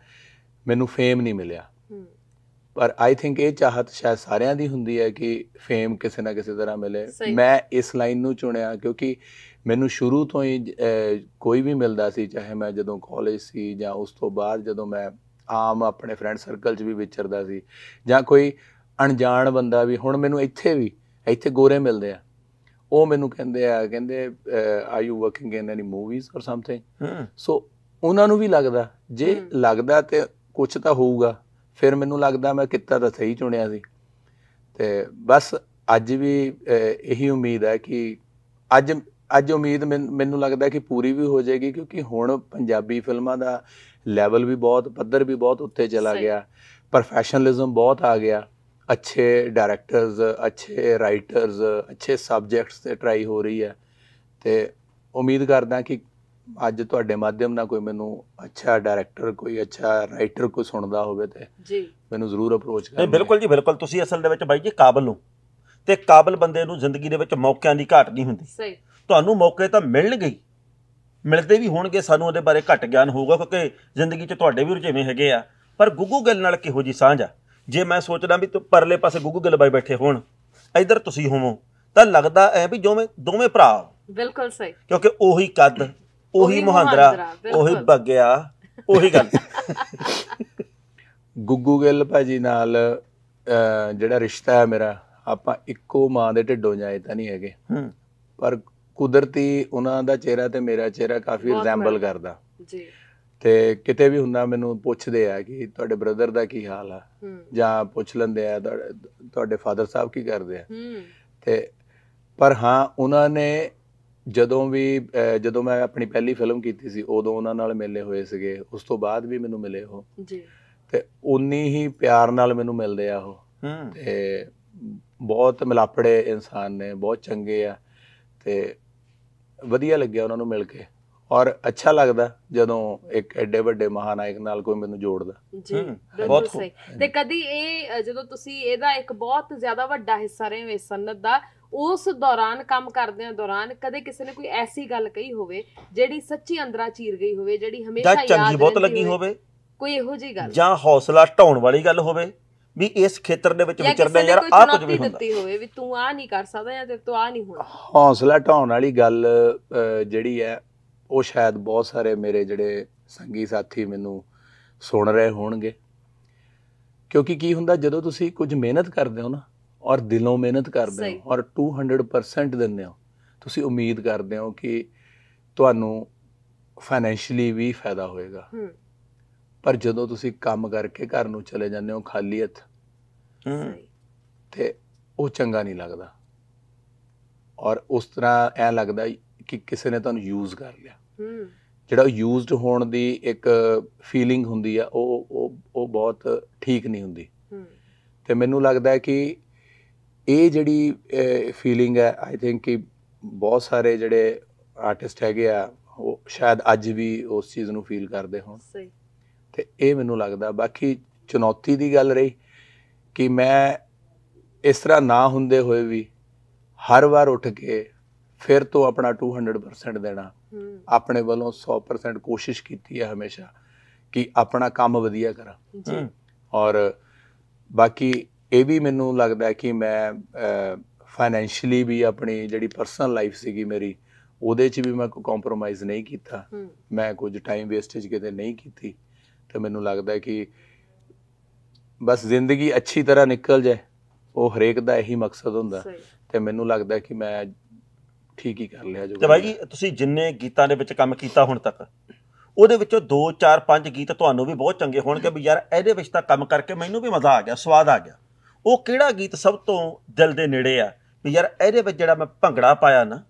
ਮੈਨੂੰ ਫੇਮ ਨਹੀਂ ਮਿਲਿਆ ਪਰ ਆਈ ਥਿੰਕ ਇਹ ਚਾਹਤ ਸ਼ਾਇਦ ਸਾਰਿਆਂ ਦੀ ਹੁੰਦੀ ਹੈ ਕਿ ਫੇਮ ਕਿਸੇ ਨਾ ਕਿਸੇ ਤਰ੍ਹਾਂ ਮਿਲੇ ਮੈਂ ਇਸ ਲਾਈਨ ਨੂੰ ਚੁਣਿਆ ਕਿਉਂਕਿ ਮੈਨੂੰ ਸ਼ੁਰੂ ਤੋਂ ਹੀ ਕੋਈ ਵੀ ਮਿਲਦਾ ਸੀ ਚਾਹੇ ਮੈਂ ਜਦੋਂ ਕਾਲਜ ਸੀ ਜਾਂ ਉਸ ਤੋਂ ਬਾਅਦ ਜਦੋਂ ਮੈਂ ਆਮ ਆਪਣੇ ਫਰੈਂਡ ਸਰਕਲ 'ਚ ਵੀ ਵਿਚਰਦਾ ਸੀ ਜਾਂ ਕੋਈ ਅਣਜਾਣ ਬੰਦਾ ਵੀ ਹੁਣ ਮੈਨੂੰ ਇੱਥੇ ਵੀ ਇੱਥੇ ਗੋਰੇ ਮਿਲਦੇ ਆ ਉਹ ਮੈਨੂੰ ਕਹਿੰਦੇ ਆ ਕਹਿੰਦੇ are you working in any movies or something so ਉਹਨਾਂ ਨੂੰ ਵੀ ਲੱਗਦਾ ਜੇ ਲੱਗਦਾ ਤੇ ਕੁਝ ਤਾਂ ਹੋਊਗਾ ਫਿਰ ਮੈਨੂੰ ਲੱਗਦਾ ਮੈਂ ਕਿੱਤਾ ਤਾਂ ਸਹੀ ਚੁਣਿਆ ਸੀ ਤੇ ਬਸ ਅੱਜ ਵੀ ਇਹੀ ਉਮੀਦ ਹੈ ਕਿ ਅੱਜ ਅੱਜ ਉਮੀਦ ਮੈਨੂੰ ਲੱਗਦਾ ਕਿ ਪੂਰੀ ਵੀ ਹੋ ਜਾਏਗੀ ਕਿਉਂਕਿ ਹੁਣ ਪੰਜਾਬੀ ਫਿਲਮਾਂ ਦਾ ਲੈਵਲ ਵੀ ਬਹੁਤ ਪੱਧਰ ਵੀ ਬਹੁਤ ਉੱਤੇ ਚਲਾ ਗਿਆ ਪ੍ਰੋਫੈਸ਼ਨਲਿਜ਼ਮ ਬਹੁਤ ਆ ਗਿਆ ਅੱਛੇ ਡਾਇਰੈਕਟਰਸ ਅੱਛੇ ਰਾਈਟਰਸ ਅੱਛੇ ਸਬਜੈਕਟਸ ਤੇ ਟਰਾਈ ਹੋ ਰਹੀ ਹੈ ਤੇ ਉਮੀਦ ਕਰਦਾ ਕਿ ਅੱਜ ਤੁਹਾਡੇ ਮਾਧਿਅਮ ਨਾਲ ਕੋਈ ਮੈਨੂੰ ਅੱਛਾ ਡਾਇਰੈਕਟਰ ਕੋਈ ਅੱਛਾ ਰਾਈਟਰ ਕੋਈ ਸੁਣਦਾ ਹੋਵੇ ਤੇ ਜੀ ਮੈਨੂੰ ਜ਼ਰੂਰ ਅਪਰੋਚ ਕਰਨਾ ਬਿਲਕੁਲ ਜੀ ਬਿਲਕੁਲ ਤੁਸੀਂ ਅਸਲ ਦੇ ਵਿੱਚ ਬਾਈ ਜੀ ਕਾਬਲ ਹੋ ਤੇ ਕਾਬਲ ਬੰਦੇ ਨੂੰ ਜ਼ਿੰਦਗੀ ਦੇ ਵਿੱਚ ਮੌਕਿਆਂ ਦੀ ਘਾਟ ਨਹੀਂ ਹੁੰਦੀ ਸਹੀ ਤੁਹਾਨੂੰ ਮੌਕੇ ਤਾਂ ਮਿਲਣਗੇ ਹੀ ਮਿਲਦੇ ਵੀ ਹੋਣਗੇ ਸਾਨੂੰ ਉਹਦੇ ਬਾਰੇ ਘੱਟ ਗਿਆਨ ਹੋਊਗਾ ਕਿਉਂਕਿ ਜ਼ਿੰਦਗੀ 'ਚ ਤੁਹਾਡੇ ਵੀ ਰੁਝੇਵੇਂ ਹੈਗੇ ਆ ਪਰ ਗੁੱਗੂ ਗਿੱਲ ਨਾਲ ਕਿਹੋ ਜੀ ਸਾਂਝ ਆ ਜੇ ਮੈਂ ਸੋਚਦਾ ਵੀ ਪਰਲੇ ਪਾਸੇ ਗੁੱਗੂ ਗਿੱਲ ਬਾਈ ਬੈਠੇ ਹੋਣ ਇਧਰ ਤੁਸੀਂ ਹੋਵੋ ਤਾਂ ਲੱਗਦਾ ਐ ਵੀ ਜਿਵੇਂ ਦੋਵੇਂ ਭਰਾ ਬਿਲਕੁਲ ਸਹੀ ਕਿਉਂਕਿ ਉਹੀ ਕੱਦ ਉਹੀ ਮੁਹਾਂਦਰਾ ਉਹੀ ਬੱਗਿਆ ਉਹੀ ਗੱਲ ਗੁੱਗੂ ਗਿੱਲ ਭਾਜੀ ਨਾਲ ਜਿਹੜਾ ਰਿਸ਼ਤਾ ਹੈ ਮੇਰਾ ਆਪਾਂ ਇੱਕੋ ਮਾਂ ਦੇ ਢਿੱਡੋਂ ਜਾਏ ਤਾਂ ਨਹੀਂ ਹੈਗੇ ਪਰ ਕੁਦਰਤੀ ਉਹਨਾਂ ਦਾ ਚਿਹਰਾ ਤੇ ਮੇਰਾ ਚਿਹਰਾ ਕਾਫੀ ਰਿਜ਼ੈਂਬਲ ਕਰਦਾ ਜੀ ਤੇ ਕਿਤੇ ਵੀ ਹੁੰਦਾ ਮੈਨੂੰ ਪੁੱਛਦੇ ਆ ਕਿ ਤੁਹਾਡੇ ਬ੍ਰਦਰ ਦਾ ਕੀ ਹਾਲ ਆ ਜਾਂ ਪੁੱਛ ਲੈਂਦੇ ਆ ਤੁਹਾਡੇ ਫਾਦਰ ਸਾਹਿਬ ਕੀ ਕਰਦੇ ਆ ਤੇ ਪਰ ਹਾਂ ਉਹਨਾਂ ਨੇ ਜਦੋਂ ਵੀ ਜਦੋਂ ਮੈਂ ਆਪਣੀ ਪਹਿਲੀ ਫਿਲਮ ਕੀਤੀ ਸੀ ਉਦੋਂ ਉਹਨਾਂ ਨਾਲ ਮਿਲੇ ਹੋਏ ਸੀਗੇ ਉਸ ਤੋਂ ਬਾਅਦ ਵੀ ਮੈਨੂੰ ਮਿਲੇ ਉਹ ਜੀ ਤੇ ਉਨੀ ਹੀ ਪਿਆਰ ਨਾਲ ਮੈਨੂੰ ਮਿਲਦੇ ਆ ਉਹ ਤੇ ਬਹੁਤ ਮਿਲਾਪੜੇ ਇਨਸਾਨ ਨੇ ਬਹੁਤ ਚੰਗੇ ਆ ਤੇ ਵਧੀਆ ਲੱਗਿਆ ਉਹਨਾਂ ਨੂੰ ਮਿਲ ਕੇ ਔਰ ਅੱਛਾ ਲੱਗਦਾ ਜਦੋਂ ਇੱਕ ਐਡੇ ਵੱਡੇ ਮਹਾਨਾਇਕ ਨਾਲ ਕੋਈ ਮੈਨੂੰ ਜੋੜਦਾ ਜੀ ਬਹੁਤ ਸਹੀ ਤੇ ਕਦੀ ਇਹ ਜਦੋਂ ਤੁਸੀਂ ਇਹਦਾ ਇੱਕ ਬਹੁਤ ਜ਼ਿਆਦਾ ਵੱਡਾ ਹਿੱਸਾ ਰਹੇ ਹੋ ਸਨਤ ਦਾ ਉਸ ਦੌਰਾਨ ਕੰਮ ਕਰਦਿਆਂ ਦੌਰਾਨ ਕਦੇ ਕਿਸੇ ਨੇ ਕੋਈ ਐਸੀ ਗੱਲ ਕਹੀ ਹੋਵੇ ਜਿਹੜੀ ਸੱਚੀ ਅੰਦਰਾਂ ਚੀਰ ਗਈ ਹੋਵੇ ਜਿਹੜੀ ਹਮੇਸ਼ਾ ਯਾਦ ਰਹਿੰਦੀ ਹੋਵੇ ਕੋਈ ਇਹੋ ਜੀ ਗੱਲ ਜਾਂ ਹੌਸਲਾ ਢਾਉਣ ਵਾਲੀ ਗੱਲ ਹੋਵੇ ਵੀ ਇਸ ਖੇਤਰ ਦੇ ਵਿੱਚ ਵਿਚਰਦੇ ਯਾਰ ਆ ਕੁਝ ਵੀ ਹੁੰਦਾ ਹੋਵੇ ਵੀ ਤੂੰ ਆ ਨਹੀਂ ਕਰ ਸਕਦਾ ਜਾਂ ਤੇਰੇ ਤੋਂ ਆ ਨਹੀਂ ਹੋਣਾ ਹੌਸਲਾ ਢਾਉਣ ਵਾਲੀ ਗੱਲ ਜਿਹੜੀ ਹੈ ਉਹ ਸ਼ਾਇਦ ਬਹੁਤ ਸਾਰੇ ਮੇਰੇ ਜਿਹੜੇ ਸੰਗੀ ਸਾਥੀ ਮੈਨੂੰ ਸੁਣ ਰਹੇ ਹੋਣਗੇ ਕਿਉਂਕਿ ਕੀ ਹੁੰਦਾ ਜਦੋਂ ਤੁਸੀਂ ਕੁਝ ਮਿਹਨਤ ਕਰਦੇ ਹੋ ਨਾ ਔਰ ਦਿਲੋਂ ਮਿਹਨਤ ਕਰਦੇ ਹੋ ਔਰ 200% ਦਿੰਦੇ ਹੋ ਤੁਸੀਂ ਉਮੀਦ ਕਰਦੇ ਹੋ ਕਿ ਤੁਹਾਨੂੰ ਫਾਈਨੈਂਸ਼ੀਅਲੀ ਵੀ ਫਾਇਦਾ ਹੋਏਗਾ ਪਰ ਜਦੋਂ ਤੁਸੀਂ ਕੰਮ ਕਰਕੇ ਘਰ ਨੂੰ ਚਲੇ ਜਾਂਦੇ ਹੋ ਖਾਲੀ ਹੱਥ ਤੇ ਉਹ ਚੰਗਾ ਨਹੀਂ ਲੱਗਦਾ ਔਰ ਉਸ ਤਰ੍ਹਾਂ ਐ ਲੱਗਦਾ ਕਿ ਕਿਸੇ ਨੇ ਤੁਹਾਨੂੰ ਯੂਜ਼ ਕਰ ਲਿਆ ਜਿਹੜਾ ਯੂਜ਼ਡ ਹੋਣ ਦੀ ਇੱਕ ਫੀਲਿੰਗ ਹੁੰਦੀ ਆ ਉਹ ਉਹ ਉਹ ਬਹੁਤ ਠੀਕ ਨਹੀਂ ਹੁੰਦੀ ਤੇ ਮੈਨੂੰ ਲੱਗਦਾ ਹੈ ਕਿ ਇਹ ਜਿਹੜੀ ਫੀਲਿੰਗ ਹੈ ਆਈ ਥਿੰਕ ਕਿ ਬਹੁਤ ਸਾਰੇ ਜਿਹੜੇ ਆਰਟਿਸਟ ਹੈਗੇ ਆ ਉਹ ਸ਼ਾਇਦ ਅੱਜ ਵੀ ਉਸ ਚੀਜ਼ ਨੂੰ ਫੀਲ ਕਰਦੇ ਹੋਣ ਸਹੀ ਤੇ ਇਹ ਮੈਨੂੰ ਲੱਗਦਾ ਬਾਕੀ ਚੁਣੌਤੀ ਦੀ ਗੱਲ ਰਹੀ ਕਿ ਮੈਂ ਇਸ ਤਰ੍ਹਾਂ ਨਾ ਹੁੰਦੇ ਹੋਏ ਵੀ ਹਰ ਵਾਰ ਉੱਠ ਕੇ ਫਿਰ ਤੋਂ ਆਪਣਾ 200% ਦੇਣਾ ਆਪਣੇ ਵੱਲੋਂ 100% ਕੋਸ਼ਿਸ਼ ਕੀਤੀ ਹੈ ਹਮੇਸ਼ਾ ਕਿ ਆਪਣਾ ਕੰਮ ਵਧੀਆ ਕਰਾਂ ਜੀ ਔਰ ਬਾਕੀ ਇਹ ਵੀ ਮੈਨੂੰ ਲੱਗਦਾ ਕਿ ਮੈਂ ਫਾਈਨੈਂਸ਼ੀਅਲੀ ਵੀ ਆਪਣੀ ਜਿਹੜੀ ਪਰਸਨਲ ਲਾਈਫ ਸੀਗੀ ਮੇਰੀ ਉਹਦੇ 'ਚ ਵੀ ਮੈਂ ਕੋਈ ਕੰਪਰੋਮਾਈਜ਼ ਨਹੀਂ ਕੀਤਾ ਮੈਂ ਕੁਝ ਟਾਈਮ ਵੇਸਟੇਜ ਕਿਤੇ ਨਹੀਂ ਕੀਤੀ ਤੇ ਮੈਨੂੰ ਲੱਗਦਾ ਕਿ ਬਸ ਜ਼ਿੰਦਗੀ ਅੱਛੀ ਤਰ੍ਹਾਂ ਨਿਕਲ ਜਾਏ ਉਹ ਹਰੇਕ ਦਾ ਇਹੀ ਮਕਸਦ ਹੁੰਦਾ ਤੇ ਮੈਨੂੰ ਲੱਗਦਾ ਕਿ ਮੈਂ ਠੀਕ ਹੀ ਕਰ ਲਿਆ ਜੋ ਤੇ ਬਾਈ ਜੀ ਤੁਸੀਂ ਜਿੰਨੇ ਗੀਤਾਂ ਦੇ ਵਿੱਚ ਕੰਮ ਕੀਤਾ ਹੁਣ ਤੱਕ ਉਹਦੇ ਵਿੱਚੋਂ 2 4 5 ਗੀਤ ਤੁਹਾਨੂੰ ਵੀ ਬਹੁਤ ਚੰਗੇ ਹੋਣਗੇ ਵੀ ਯਾਰ ਇਹਦੇ ਵਿੱਚ ਤਾਂ ਕੰਮ ਕਰਕੇ ਮੈਨੂੰ ਵੀ ਮਜ਼ਾ ਆ ਗਿਆ ਸਵਾਦ ਆ ਗਿਆ ਉਹ ਕਿਹੜਾ ਗੀਤ ਸਭ ਤੋਂ ਦਿਲ ਦੇ ਨੇੜੇ ਆ ਵੀ ਯਾਰ ਇਹਦੇ ਵਿੱਚ ਜਿਹੜਾ ਮੈਂ ਭੰਗੜਾ ਪਾਇਆ ਨਾ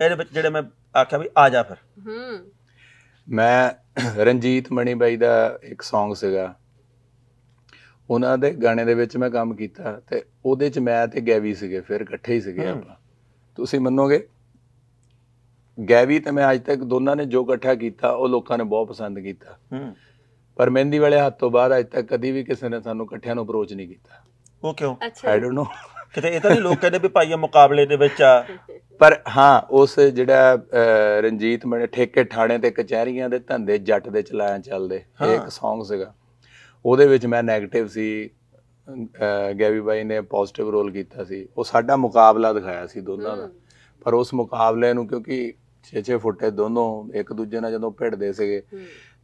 ਇਹਦੇ ਵਿੱਚ ਜਿਹੜੇ ਮੈਂ ਆਖਿਆ ਵੀ ਆ ਜਾ ਫਿਰ ਹੂੰ ਮੈਂ ਰਣਜੀਤ ਮਣੀ ਬਾਈ ਦਾ ਇੱਕ Song ਸੀਗਾ ਉਹਨਾਂ ਦੇ ਗਾਣੇ ਦੇ ਵਿੱਚ ਮੈਂ ਕੰਮ ਕੀਤਾ ਤੇ ਉਹਦੇ ਚ ਮੈਂ ਤੇ ਗੈਵੀ ਸੀਗੇ ਫਿਰ ਇਕੱਠੇ ਹੀ ਸੀਗੇ ਆਪਾਂ ਤੁਸੀਂ ਮੰਨੋਗੇ ਗੈਵੀ ਤੇ ਮੈਂ ਅੱਜ ਤੱਕ ਦੋਨਾਂ ਨੇ ਜੋ ਇਕੱਠਾ ਕੀਤਾ ਉਹ ਲੋਕਾਂ ਨੇ ਬਹੁਤ ਪਸੰਦ ਕੀਤਾ ਪਰ ਮਹਿੰਦੀ ਵਾਲੇ ਹੱਥ ਤੋਂ ਬਾਅਦ ਅੱਜ ਤੱਕ ਕਦੀ ਵੀ ਕਿਸੇ ਨੇ ਸਾਨੂੰ ਇਕੱਠਿਆਂ ਨੂੰ ਅਪਰੋਚ ਨਹੀਂ ਕੀਤਾ ਉਹ ਕਿਉਂ ਆਈ ਡੋਨਟ ਨੋ ਕਿਤੇ ਇਹ ਤਾਂ ਨਹੀਂ ਲੋਕ ਕਹਿੰਦੇ ਵੀ ਭਾਈਆ ਮੁਕਾਬਲੇ ਦੇ ਵਿੱਚ ਆ ਪਰ ਹਾਂ ਉਸ ਜਿਹੜਾ ਰਣਜੀਤ ਮਣੇ ਠੇਕੇ ਠਾਣੇ ਤੇ ਕਚਹਿਰੀਆਂ ਦੇ ਧੰਦੇ ਜੱਟ ਦੇ ਚਲਾਇਆ ਚੱਲਦੇ ਇੱਕ Song ਸੀਗਾ ਉਹਦੇ ਵਿੱਚ ਮੈਂ 네ਗੇਟਿਵ ਸੀ ਗੈਵੀ ਬਾਈ ਨੇ ਪੋਜ਼ਿਟਿਵ ਰੋਲ ਕੀਤਾ ਸੀ ਉਹ ਸਾਡਾ ਮੁਕਾਬਲਾ ਦਿਖਾਇਆ ਸੀ ਦੋਨਾਂ ਦਾ ਪਰ ਉਸ ਮੁਕਾਬਲੇ ਨੂੰ ਕਿਉਂਕਿ 6-6 ਫੁੱਟੇ ਦੋਨੋਂ ਇੱਕ ਦੂਜੇ ਨਾਲ ਜਦੋਂ ਭਿੜਦੇ ਸੀਗੇ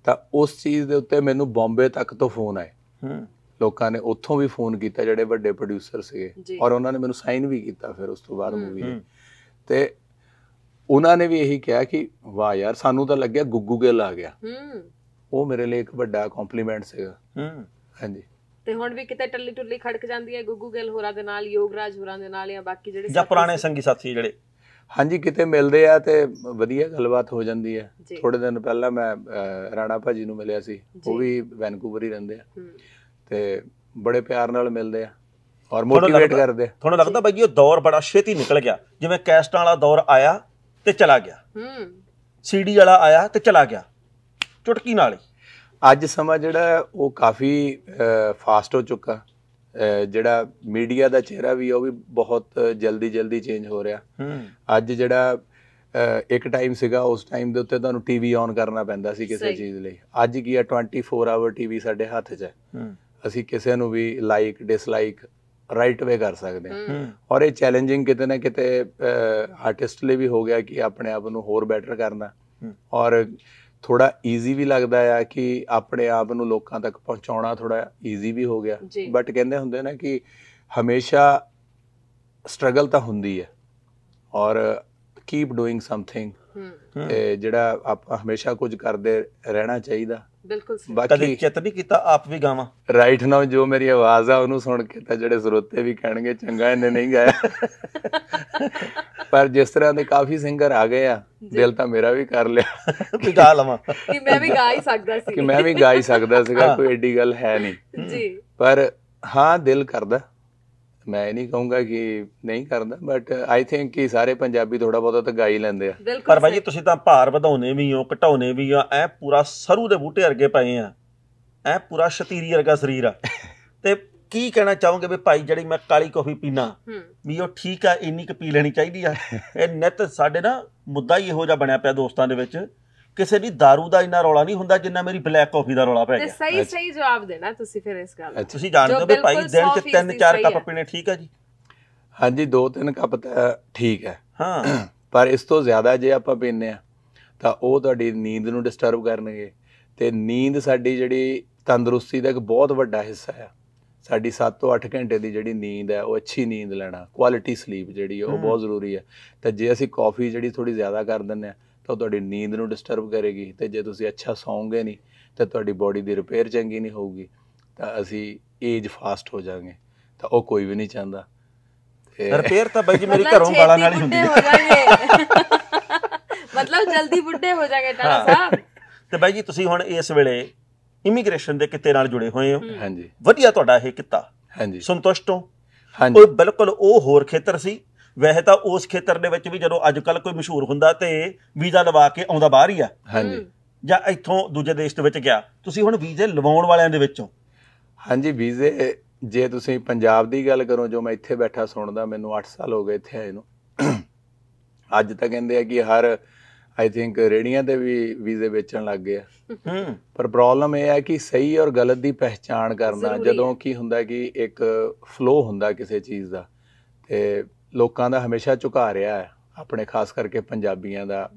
ਤਾਂ ਉਸ ਚੀਜ਼ ਦੇ ਉੱਤੇ ਮੈਨੂੰ ਬੰਬੇ ਤੱਕ ਤੋਂ ਫੋਨ ਆਏ ਲੋਕਾਂ ਨੇ ਉੱਥੋਂ ਵੀ ਫੋਨ ਕੀਤਾ ਜਿਹੜੇ ਵੱਡੇ ਪ੍ਰੋਡਿਊਸਰ ਸੀਗੇ ਔਰ ਉਹਨਾਂ ਨੇ ਮੈਨੂੰ ਸਾਈਨ ਵੀ ਕੀਤਾ ਫਿਰ ਉਸ ਤੋਂ ਬਾਅਦ ਮੂਵੀ ਤੇ ਉਹਨਾਂ ਨੇ ਵੀ ਇਹੀ ਕਿਹਾ ਕਿ ਵਾਹ ਯਾਰ ਸਾਨੂੰ ਤਾਂ ਲੱਗਿਆ ਗੁੱਗੂ ਗਿੱਲ ਆ ਗਿਆ ਹੂੰ ਉਹ ਮੇਰੇ ਲਈ ਇੱਕ ਵੱਡਾ ਕੰਪਲੀਮੈਂਟ ਸੀਗਾ ਹੂੰ ਹਾਂਜੀ ਤੇ ਹੁਣ ਵੀ ਕਿਤੇ ਟੱਲੀ ਟੁੱਲੀ ਖੜਕ ਜਾਂਦੀ ਹੈ ਗੁੱਗੂ ਗਿੱਲ ਹੋਰਾਂ ਦੇ ਨਾਲ ਯੋਗਰਾਜ ਹੋਰਾਂ ਦੇ ਨਾਲ ਜਾਂ ਬਾਕੀ ਜਿਹੜੇ ਜਾਂ ਪੁਰਾਣੇ ਸੰਗੀ ਸਾਥੀ ਜਿਹੜੇ ਹਾਂਜੀ ਕਿਤੇ ਮਿਲਦੇ ਆ ਤੇ ਵਧੀਆ ਗੱਲਬਾਤ ਹੋ ਜਾਂਦੀ ਹੈ ਥੋੜੇ ਦਿਨ ਪਹਿਲਾਂ ਮੈਂ ਰਾਣਾ ਭਾਜੀ ਨੂੰ ਮਿਲਿਆ ਸੀ ਉਹ ਵੀ ਵੈਨਕੂਵਰ ਹੀ ਰਹਿੰਦੇ ਆ ਤੇ ਬੜੇ ਪਿਆਰ ਨਾਲ ਮਿਲਦੇ ਆ ਔਰ ਮੋਟੀਵੇਟ ਕਰਦੇ ਤੁਹਾਨੂੰ ਲੱਗਦਾ ਬਈ ਇਹ ਦੌਰ ਬੜਾ ਛੇਤੀ ਨਿਕਲ ਗਿਆ ਜਿਵੇਂ ਕੈਸਟਾਂ ਵਾਲਾ ਦੌਰ ਆਇਆ ਤੇ ਚਲਾ ਗਿਆ ਹੂੰ ਸੀਡੀ ਵਾਲਾ ਆਇਆ ਤੇ ਚਲਾ ਗਿਆ ਚੁਟਕੀ ਨਾਲ ਹੀ ਅੱਜ ਸਮਾਂ ਜਿਹੜਾ ਉਹ ਕਾਫੀ ਫਾਸਟ ਹੋ ਚੁੱਕਾ ਜਿਹੜਾ ਮੀਡੀਆ ਦਾ ਚਿਹਰਾ ਵੀ ਉਹ ਵੀ ਬਹੁਤ ਜਲਦੀ ਜਲਦੀ ਚੇਂਜ ਹੋ ਰਿਹਾ ਹੂੰ ਅੱਜ ਜਿਹੜਾ ਇੱਕ ਟਾਈਮ ਸੀਗਾ ਉਸ ਟਾਈਮ ਦੇ ਉੱਤੇ ਤੁਹਾਨੂੰ ਟੀਵੀ ਆਨ ਕਰਨਾ ਪੈਂਦਾ ਸੀ ਕਿਸੇ ਚੀਜ਼ ਲਈ ਅੱਜ ਕੀ ਹੈ 24 ਆਵਰ ਟੀਵੀ ਸਾਡੇ ਹੱਥ 'ਚ ਹੈ ਹੂੰ ਅਸੀਂ ਕਿਸੇ ਨੂੰ ਵੀ ਲਾਈਕ ਡਿਸਲਾਈਕ ਰਾਈਟ ਵੇ ਕਰ ਸਕਦੇ ਹਾਂ ਔਰ ਇਹ ਚੈਲੰਜਿੰਗ ਕਿਤੇ ਨਾ ਕਿਤੇ ਆਰਟਿਸਟ ਲਈ ਵੀ ਹੋ ਗਿਆ ਕਿ ਆਪਣੇ ਆਪ ਨੂੰ ਹੋਰ ਬੈਟਰ ਕਰਨਾ ਔਰ ਥੋੜਾ ਈਜ਼ੀ ਵੀ ਲੱਗਦਾ ਆ ਕਿ ਆਪਣੇ ਆਪ ਨੂੰ ਲੋਕਾਂ ਤੱਕ ਪਹੁੰਚਾਉਣਾ ਥੋੜਾ ਈਜ਼ੀ ਵੀ ਹੋ ਗਿਆ ਬਟ ਕਹਿੰਦੇ ਹੁੰਦੇ ਨੇ ਕਿ ਹਮੇਸ਼ਾ ਸਟਰਗਲ ਤਾਂ ਹੁੰਦੀ ਹੈ ਔਰ ਕੀਪ ਡੂਇੰਗ ਸਮਥਿੰਗ ਤੇ ਜਿਹੜਾ ਆਪ ਹਮੇਸ਼ਾ ਕੁਝ ਕਰਦੇ ਰਹਿਣਾ ਚਾਹੀਦਾ ਬਿਲਕੁਲ ਸਹੀ ਕਦੇ ਚਿਤ ਨਹੀਂ ਕੀਤਾ ਆਪ ਵੀ ਗਾਵਾਂ ਰਾਈਟ ਨਾ ਜੋ ਮੇਰੀ ਆਵਾਜ਼ ਆ ਉਹਨੂੰ ਸੁਣ ਕੇ ਤਾਂ ਜਿਹੜੇ ਸਰੋਤੇ ਵੀ ਕਹਿਣਗੇ ਚੰਗਾ ਇਹਨੇ ਨਹੀਂ ਗਾਇਆ ਪਰ ਜਿਸ ਤਰ੍ਹਾਂ ਦੇ ਕਾਫੀ ਸਿੰਗਰ ਆ ਗਏ ਆ ਦਿਲ ਤਾਂ ਮੇਰਾ ਵੀ ਕਰ ਲਿਆ ਕਿ ਗਾ ਲਵਾਂ ਕਿ ਮੈਂ ਵੀ ਗਾ ਹੀ ਸਕਦਾ ਸੀ ਕਿ ਮੈਂ ਵੀ ਗਾ ਹੀ ਸਕਦਾ ਸੀਗਾ ਕੋਈ ਏਡੀ ਗੱਲ ਹੈ ਨਹੀਂ ਜੀ ਪਰ ਹਾਂ ਦਿਲ ਕਰਦਾ ਮੈਂ ਨਹੀਂ ਕਹੂੰਗਾ ਕਿ ਨਹੀਂ ਕਰਦਾ ਬਟ ਆਈ ਥਿੰਕ ਕਿ ਸਾਰੇ ਪੰਜਾਬੀ ਥੋੜਾ ਬਹੁਤਾ ਤਾਂ ਗਾਈ ਲੈਂਦੇ ਆ ਪਰ ਭਾਈ ਤੁਸੀਂ ਤਾਂ ਭਾਰ ਵਧਾਉਨੇ ਵੀ ਹੋ ਘਟਾਉਨੇ ਵੀ ਆ ਐ ਪੂਰਾ ਸਰੂ ਦੇ ਬੂਟੇ ਵਰਗੇ ਪਏ ਆ ਐ ਪੂਰਾ ਸ਼ਤੀਰੀ ਵਰਗਾ ਸਰੀਰ ਆ ਤੇ ਕੀ ਕਹਿਣਾ ਚਾਹੋਗੇ ਵੀ ਭਾਈ ਜਿਹੜੀ ਮੈਂ ਕਾਲੀ ਕਾਫੀ ਪੀਣਾ ਵੀ ਉਹ ਠੀਕ ਆ ਇੰਨੀ ਕੁ ਪੀ ਲੈਣੀ ਚਾਹੀਦੀ ਆ ਇਹ ਨਿਤ ਸਾਡੇ ਨਾ ਮੁੱਦਾ ਹੀ ਇਹੋ ਜਿਹਾ ਬਣਿਆ ਪਿਆ ਦੋਸਤਾਂ ਦੇ ਵਿੱਚ ਕਿਸੇ ਵੀ दारू ਦਾ ਇੰਨਾ ਰੌਲਾ ਨਹੀਂ ਹੁੰਦਾ ਜਿੰਨਾ ਮੇਰੀ ਬਲੈਕ ਕਾਫੀ ਦਾ ਰੌਲਾ ਪੈ ਗਿਆ ਤੇ ਸਹੀ ਸਹੀ ਜਵਾਬ ਦੇਣਾ ਤੁਸੀਂ ਫਿਰ ਇਸ ਗੱਲ ਤੁਸੀਂ ਜਾਣਦੇ ਹੋ ਵੀ ਭਾਈ ਦਿਨ ਚ ਤਿੰਨ ਚਾਰ ਕੱਪ ਪੀਣੇ ਠੀਕ ਹੈ ਜੀ ਹਾਂਜੀ 2-3 ਕੱਪ ਤਾਂ ਠੀਕ ਹੈ ਹਾਂ ਪਰ ਇਸ ਤੋਂ ਜ਼ਿਆਦਾ ਜੇ ਆਪਾਂ ਪੀਨੇ ਆ ਤਾਂ ਉਹ ਤੁਹਾਡੀ ਨੀਂਦ ਨੂੰ ਡਿਸਟਰਬ ਕਰਨਗੇ ਤੇ ਨੀਂਦ ਸਾਡੀ ਜਿਹੜੀ ਤੰਦਰੁਸਤੀ ਦਾ ਇੱਕ ਬਹੁਤ ਵੱਡਾ ਹਿੱਸਾ ਹੈ ਸਾਡੀ 7 ਤੋਂ 8 ਘੰਟੇ ਦੀ ਜਿਹੜੀ ਨੀਂਦ ਹੈ ਉਹ ਅੱਛੀ ਨੀਂਦ ਲੈਣਾ ਕੁਆਲਿਟੀ ਸਲੀਪ ਜਿਹੜੀ ਉਹ ਬਹੁਤ ਜ਼ਰੂਰੀ ਹੈ ਤਾਂ ਜੇ ਅਸੀਂ ਕਾਫੀ ਜਿਹੜੀ ਥੋੜੀ ਜ਼ਿਆਦਾ ਕਰ ਦਿੰਨੇ ਆ ਤਾਂ ਉਹ ਤੁਹਾਡੀ ਨੀਂਦ ਨੂੰ ਡਿਸਟਰਬ ਕਰੇਗੀ ਤੇ ਜੇ ਤੁਸੀਂ ਅੱਛਾ ਸੌਂਗੇ ਨਹੀਂ ਤਾਂ ਤੁਹਾਡੀ ਬਾਡੀ ਦੀ ਰਿਪੇਅਰ ਚੰਗੀ ਨਹੀਂ ਹੋਊਗੀ ਤਾਂ ਅਸੀਂ ਏਜ ਫਾਸਟ ਹੋ ਜਾਾਂਗੇ ਤਾਂ ਉਹ ਕੋਈ ਵੀ ਨਹੀਂ ਚਾਹੁੰਦਾ ਰਿਪੇਅਰ ਤਾਂ ਬਾਈ ਜੀ ਮੇਰੀ ਘਰੋਂ ਬਾਲਾਂ ਨਾਲ ਹੀ ਹੁੰਦੀ ਹੈ ਮਤਲਬ ਜਲਦੀ ਬੁੱਢੇ ਹੋ ਜਾਗੇ ਟਾਣਾ ਸਾਹਿਬ ਤੇ ਬਾਈ ਜੀ ਤੁਸੀਂ ਹੁਣ ਇਸ ਵੇਲੇ ਇਮੀਗ੍ਰੇਸ਼ਨ ਦੇ ਕਿਤੇ ਨਾਲ ਜੁੜੇ ਹੋਏ ਹੋ ਹਾਂਜੀ ਵਧੀਆ ਤੁਹਾਡਾ ਇਹ ਕਿੱਤਾ ਹਾਂਜੀ ਸੰਤੁਸ਼ਟ ਹੋ ਹਾਂਜੀ ਉਹ ਬਿਲਕੁਲ ਉਹ ਹੋਰ ਖੇਤਰ ਸੀ ਵੈਸੇ ਤਾਂ ਉਸ ਖੇਤਰ ਦੇ ਵਿੱਚ ਵੀ ਜਦੋਂ ਅੱਜ ਕੱਲ ਕੋਈ ਮਸ਼ਹੂਰ ਹੁੰਦਾ ਤੇ ਵੀਜ਼ਾ ਲਵਾ ਕੇ ਆਉਂਦਾ ਬਾਹਰ ਹੀ ਆ ਹਾਂਜੀ ਜਾਂ ਇੱਥੋਂ ਦੂਜੇ ਦੇਸ਼ ਦੇ ਵਿੱਚ ਗਿਆ ਤੁਸੀਂ ਹੁਣ ਵੀਜ਼ੇ ਲਵਾਉਣ ਵਾਲਿਆਂ ਦੇ ਵਿੱਚੋਂ ਹਾਂਜੀ ਵੀਜ਼ੇ ਜੇ ਤੁਸੀਂ ਪੰਜਾਬ ਦੀ ਗੱਲ ਕਰੋ ਜੋ ਮੈਂ ਇੱਥੇ ਬੈਠਾ ਸੁਣਦਾ ਮੈਨੂੰ 8 ਸਾਲ ਹੋ ਗਏ ਇੱਥੇ ਆਏ ਨੂੰ ਅੱਜ ਤਾਂ ਕਹਿੰਦੇ ਆ ਕਿ ਹਰ ਆਈ ਥਿੰਕ ਰੇੜੀਆਂ ਤੇ ਵੀ ਵੀਜ਼ੇ ਵੇਚਣ ਲੱਗ ਗਏ ਆ ਪਰ ਪ੍ਰੋਬਲਮ ਇਹ ਹੈ ਕਿ ਸਹੀ ਔਰ ਗਲਤ ਦੀ ਪਹਿਚਾਣ ਕਰਨਾ ਜਦੋਂ ਕੀ ਹੁੰਦਾ ਕਿ ਇੱਕ ਫਲੋ ਹੁੰਦਾ ਕਿਸੇ ਚੀਜ਼ ਦਾ ਤੇ ਲੋਕਾਂ ਦਾ ਹਮੇਸ਼ਾ ਝੁਕਾ ਰਿਹਾ ਹੈ ਆਪਣੇ ਖਾਸ ਕਰਕੇ ਪੰਜਾਬੀਆਂ ਦਾ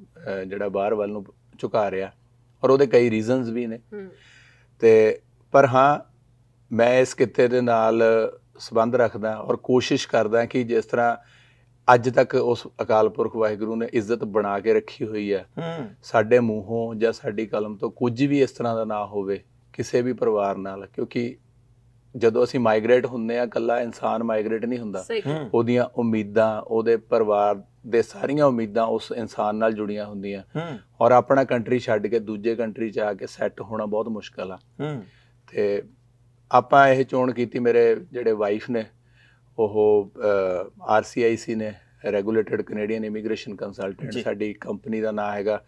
ਜਿਹੜਾ ਬਾਹਰ ਵੱਲ ਨੂੰ ਝੁਕਾ ਰਿਹਾ ਔਰ ਉਹਦੇ ਕਈ ਰੀਜ਼ਨਸ ਵੀ ਨੇ ਤੇ ਪਰ ਹਾਂ ਮੈਂ ਇਸ ਕਿੱਤੇ ਦੇ ਨਾਲ ਸਬੰਧ ਰੱਖਦਾ ਔਰ ਕੋਸ਼ਿਸ਼ ਕਰਦਾ ਕਿ ਜਿਸ ਤਰ੍ਹਾਂ ਅੱਜ ਤੱਕ ਉਸ ਅਕਾਲ ਪੁਰਖ ਵਾਹਿਗੁਰੂ ਨੇ ਇੱਜ਼ਤ ਬਣਾ ਕੇ ਰੱਖੀ ਹੋਈ ਹੈ ਸਾਡੇ ਮੂੰਹੋਂ ਜਾਂ ਸਾਡੀ ਕਲਮ ਤੋਂ ਕੁਝ ਵੀ ਇਸ ਤਰ੍ਹਾਂ ਦਾ ਨਾ ਹੋਵੇ ਕਿਸੇ ਵੀ ਪਰਿਵਾਰ ਨਾਲ ਕਿਉਂਕਿ ਜਦੋਂ ਅਸੀਂ ਮਾਈਗ੍ਰੇਟ ਹੁੰਨੇ ਆ ਕੱਲਾ ਇਨਸਾਨ ਮਾਈਗ੍ਰੇਟ ਨਹੀਂ ਹੁੰਦਾ ਉਹਦੀਆਂ ਉਮੀਦਾਂ ਉਹਦੇ ਪਰਿਵਾਰ ਦੇ ਸਾਰੀਆਂ ਉਮੀਦਾਂ ਉਸ ਇਨਸਾਨ ਨਾਲ ਜੁੜੀਆਂ ਹੁੰਦੀਆਂ ਔਰ ਆਪਣਾ ਕੰਟਰੀ ਛੱਡ ਕੇ ਦੂਜੇ ਕੰਟਰੀ 'ਚ ਆ ਕੇ ਸੈੱਟ ਹੋਣਾ ਬਹੁਤ ਮੁਸ਼ਕਲ ਆ ਤੇ ਆਪਾਂ ਇਹ ਚੋਣ ਕੀਤੀ ਮੇਰੇ ਜਿਹੜੇ ਵਾਈਫ ਨੇ ਉਹ ਆਰਸੀਆਈਸੀ ਨੇ ਰੈਗੂਲੇਟਡ ਕੈਨੇਡੀਅਨ ਇਮੀਗ੍ਰੇਸ਼ਨ ਕੰਸਲਟੈਂਟ ਸਾਡੀ ਕੰਪਨੀ ਦਾ ਨਾਮ ਹੈਗਾ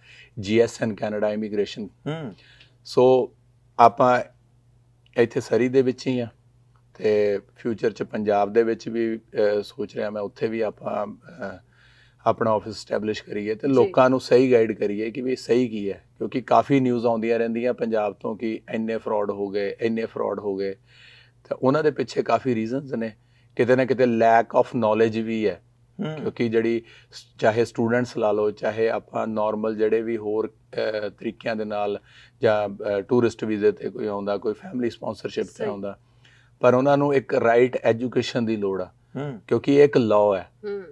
ਜੀਐਸਐਨ ਕੈਨੇਡਾ ਇਮੀਗ੍ਰੇਸ਼ਨ ਸੋ ਆਪਾਂ ਇੱਥੇ ਸਰੀ ਦੇ ਵਿੱਚ ਹੀ ਆ ਤੇ ਫਿਊਚਰ 'ਚ ਪੰਜਾਬ ਦੇ ਵਿੱਚ ਵੀ ਸੋਚ ਰਿਹਾ ਮੈਂ ਉੱਥੇ ਵੀ ਆਪਾਂ ਆਪਣਾ ਆਫਿਸ ਸਟੈਬਲਿਸ਼ ਕਰੀਏ ਤੇ ਲੋਕਾਂ ਨੂੰ ਸਹੀ ਗਾਈਡ ਕਰੀਏ ਕਿ ਵੀ ਸਹੀ ਕੀ ਹੈ ਕਿਉਂਕਿ ਕਾਫੀ ਨਿਊਜ਼ ਆਉਂਦੀਆਂ ਰਹਿੰਦੀਆਂ ਪੰਜਾਬ ਤੋਂ ਕਿ ਐਨੇ ਫਰਾਡ ਹੋ ਗਏ ਐਨੇ ਫਰਾਡ ਹੋ ਗਏ ਤੇ ਉਹਨਾਂ ਦੇ ਪਿੱਛੇ ਕਾਫੀ ਰੀਜ਼ਨਸ ਨੇ ਕਿਤੇ ਨਾ ਕਿਤੇ ਲੈਕ ਆਫ ਨੌਲੇਜ ਵੀ ਹੈ ਕਿਉਂਕਿ ਜਿਹੜੀ ਚਾਹੇ ਸਟੂਡੈਂਟਸ ਲਾ ਲਓ ਚਾਹੇ ਆਪਾਂ ਨਾਰਮਲ ਜਿਹੜੇ ਵੀ ਹੋਰ ਤਰੀਕਿਆਂ ਦੇ ਨਾਲ ਜਾਂ ਟੂਰਿਸਟ ਵੀਜ਼ੇ ਤੇ ਕੋਈ ਆਉਂਦਾ ਕੋਈ ਫੈਮਿਲੀ ਸਪਾਂਸਰਸ਼ਿਪ ਤੇ ਆਉਂਦਾ ਪਰ ਉਹਨਾਂ ਨੂੰ ਇੱਕ ਰਾਈਟ ਐਜੂਕੇਸ਼ਨ ਦੀ ਲੋੜ ਆ ਕਿਉਂਕਿ ਇਹ ਇੱਕ ਲਾਅ ਹੈ